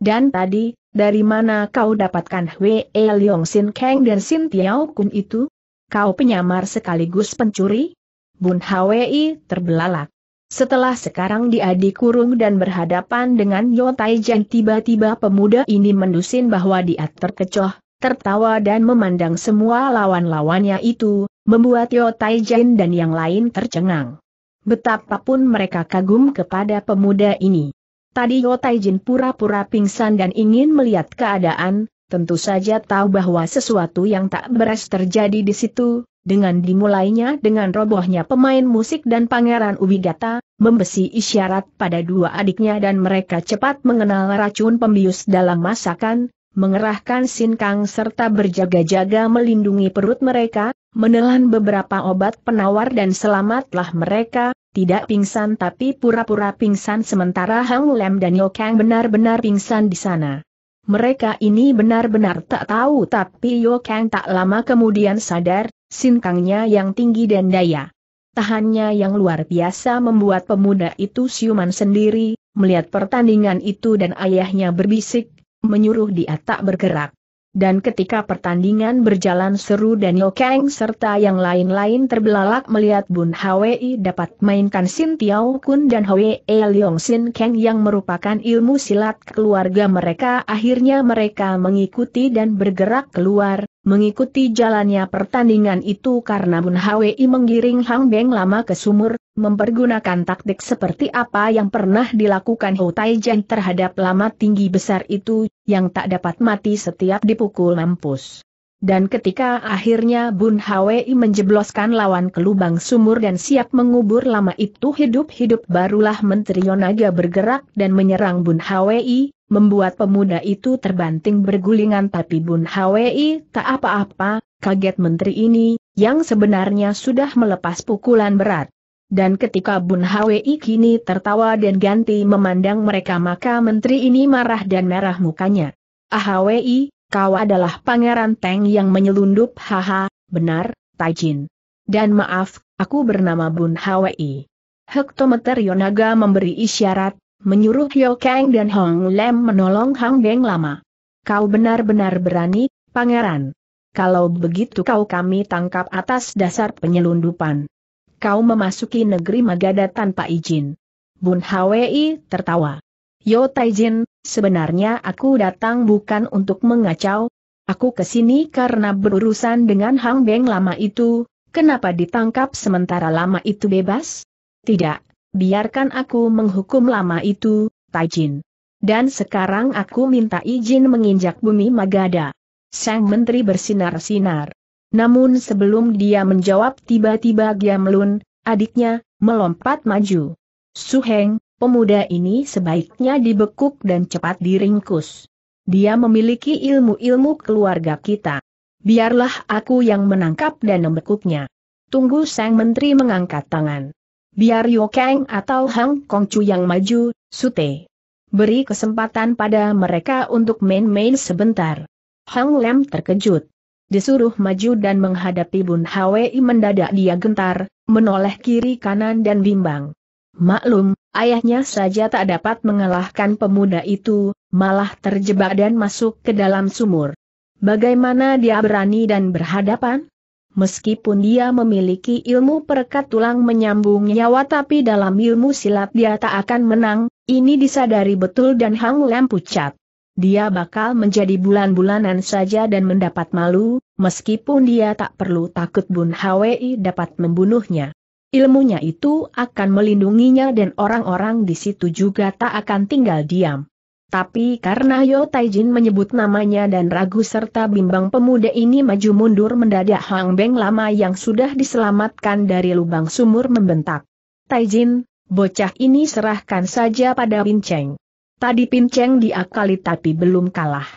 Dan tadi, dari mana kau dapatkan Hwe e Leong Sin Kang dan Sin Tiao Kun itu? Kau penyamar sekaligus pencuri? Bun Hwi terbelalak. Setelah sekarang dia dikurung dan berhadapan dengan Yotai Jen tiba-tiba pemuda ini mendusin bahwa dia terkecoh, tertawa dan memandang semua lawan-lawannya itu, membuat Yotai Jen dan yang lain tercengang. Betapapun mereka kagum kepada pemuda ini. Tadi Yotai Taijin pura-pura pingsan dan ingin melihat keadaan, tentu saja tahu bahwa sesuatu yang tak beres terjadi di situ, dengan dimulainya dengan robohnya pemain musik dan Pangeran Ubigata, membesi isyarat pada dua adiknya dan mereka cepat mengenal racun pembius dalam masakan, mengerahkan sinkang serta berjaga-jaga melindungi perut mereka, menelan beberapa obat penawar dan selamatlah mereka, tidak pingsan tapi pura-pura pingsan sementara Hang Lem dan Yokang benar-benar pingsan di sana. Mereka ini benar-benar tak tahu tapi Yo tak lama kemudian sadar, sinkangnya yang tinggi dan daya. Tahannya yang luar biasa membuat pemuda itu siuman sendiri, melihat pertandingan itu dan ayahnya berbisik, menyuruh dia tak bergerak. Dan ketika pertandingan berjalan seru Daniel Kang serta yang lain-lain terbelalak melihat Bun Hwi dapat mainkan Sin Tiao Kun dan Hwi Leong Sin Kang yang merupakan ilmu silat keluarga mereka akhirnya mereka mengikuti dan bergerak keluar, mengikuti jalannya pertandingan itu karena Bun Hwi menggiring Hang Beng lama ke sumur, mempergunakan taktik seperti apa yang pernah dilakukan Ho Jen terhadap lama tinggi besar itu, yang tak dapat mati setiap dipukul mampus. Dan ketika akhirnya Bun Hwi menjebloskan lawan ke lubang sumur dan siap mengubur lama itu hidup-hidup barulah Menteri Yonaga bergerak dan menyerang Bun Hwi, membuat pemuda itu terbanting bergulingan tapi Bun Hwi tak apa-apa, kaget menteri ini, yang sebenarnya sudah melepas pukulan berat. Dan ketika Bun Hwi kini tertawa dan ganti memandang mereka maka menteri ini marah dan merah mukanya. Ah Hwi, kau adalah pangeran Teng yang menyelundup haha, benar, Taijin. Dan maaf, aku bernama Bun Hwi. Hektometer Yonaga memberi isyarat, menyuruh Hyo Kang dan Hong Lem menolong Hang Beng lama. Kau benar-benar berani, pangeran. Kalau begitu kau kami tangkap atas dasar penyelundupan. Kau memasuki negeri Magadha tanpa izin. Bun Hwi tertawa. Yo Taijin, sebenarnya aku datang bukan untuk mengacau. Aku kesini karena berurusan dengan Hang Beng lama itu, kenapa ditangkap sementara lama itu bebas? Tidak, biarkan aku menghukum lama itu, Taijin. Dan sekarang aku minta izin menginjak bumi Magada. Sang Menteri bersinar-sinar. Namun sebelum dia menjawab tiba-tiba Giamlun, adiknya, melompat maju. Suheng, pemuda ini sebaiknya dibekuk dan cepat diringkus. Dia memiliki ilmu-ilmu keluarga kita. Biarlah aku yang menangkap dan membekuknya. Tunggu sang menteri mengangkat tangan. Biar Yu Kang atau Hang Kong Chu yang maju, Sute. Beri kesempatan pada mereka untuk main-main sebentar. Hang Lem terkejut. Disuruh maju dan menghadapi Bun Hwi mendadak dia gentar, menoleh kiri kanan dan bimbang. Maklum, ayahnya saja tak dapat mengalahkan pemuda itu, malah terjebak dan masuk ke dalam sumur. Bagaimana dia berani dan berhadapan? Meskipun dia memiliki ilmu perekat tulang menyambung nyawa tapi dalam ilmu silat dia tak akan menang, ini disadari betul dan Hang Lem pucat. Dia bakal menjadi bulan-bulanan saja dan mendapat malu, meskipun dia tak perlu takut Bun Hwi dapat membunuhnya. Ilmunya itu akan melindunginya dan orang-orang di situ juga tak akan tinggal diam. Tapi karena Yo Taijin menyebut namanya dan ragu serta bimbang pemuda ini maju mundur mendadak Hang Beng lama yang sudah diselamatkan dari lubang sumur membentak. Taijin, bocah ini serahkan saja pada Pinceng. Tadi Pinceng diakali tapi belum kalah.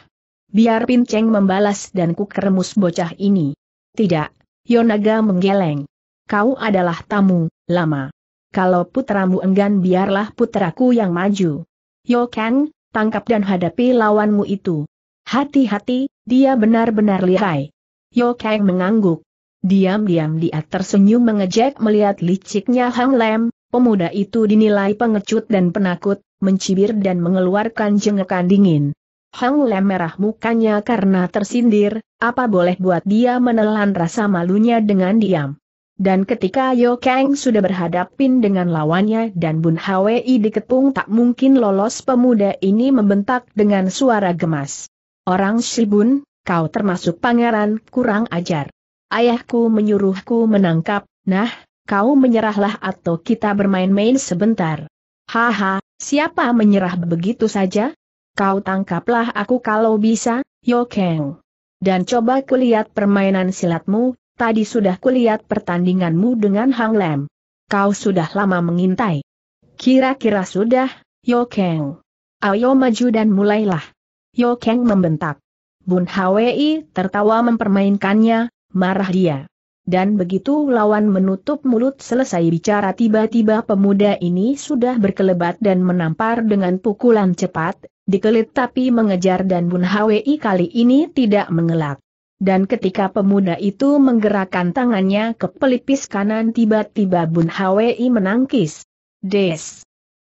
Biar Pinceng membalas dan ku bocah ini. Tidak, Yonaga menggeleng. Kau adalah tamu, lama. Kalau putramu enggan biarlah putraku yang maju. Yo Kang, tangkap dan hadapi lawanmu itu. Hati-hati, dia benar-benar lihai. Yo Kang mengangguk. Diam-diam dia tersenyum mengejek melihat liciknya Hang Lem, pemuda itu dinilai pengecut dan penakut, mencibir dan mengeluarkan jengekan dingin. Hang Lem merah mukanya karena tersindir, apa boleh buat dia menelan rasa malunya dengan diam. Dan ketika Yo Kang sudah berhadapin dengan lawannya dan Bun Hwi diketung tak mungkin lolos pemuda ini membentak dengan suara gemas. Orang Shibun, kau termasuk pangeran kurang ajar. Ayahku menyuruhku menangkap, nah, kau menyerahlah atau kita bermain-main sebentar. Haha, siapa menyerah begitu saja? Kau tangkaplah aku kalau bisa, Yo Kang. Dan coba kulihat permainan silatmu, Tadi sudah kulihat pertandinganmu dengan Hang Lem. Kau sudah lama mengintai. Kira-kira sudah, Yo Kang. Ayo maju dan mulailah. Yo Kang membentak. Bun Hwi tertawa mempermainkannya, marah dia. Dan begitu lawan menutup mulut selesai bicara tiba-tiba pemuda ini sudah berkelebat dan menampar dengan pukulan cepat, dikelit tapi mengejar dan Bun Hwi kali ini tidak mengelak. Dan ketika pemuda itu menggerakkan tangannya ke pelipis kanan tiba-tiba Bun Hwi menangkis. Des!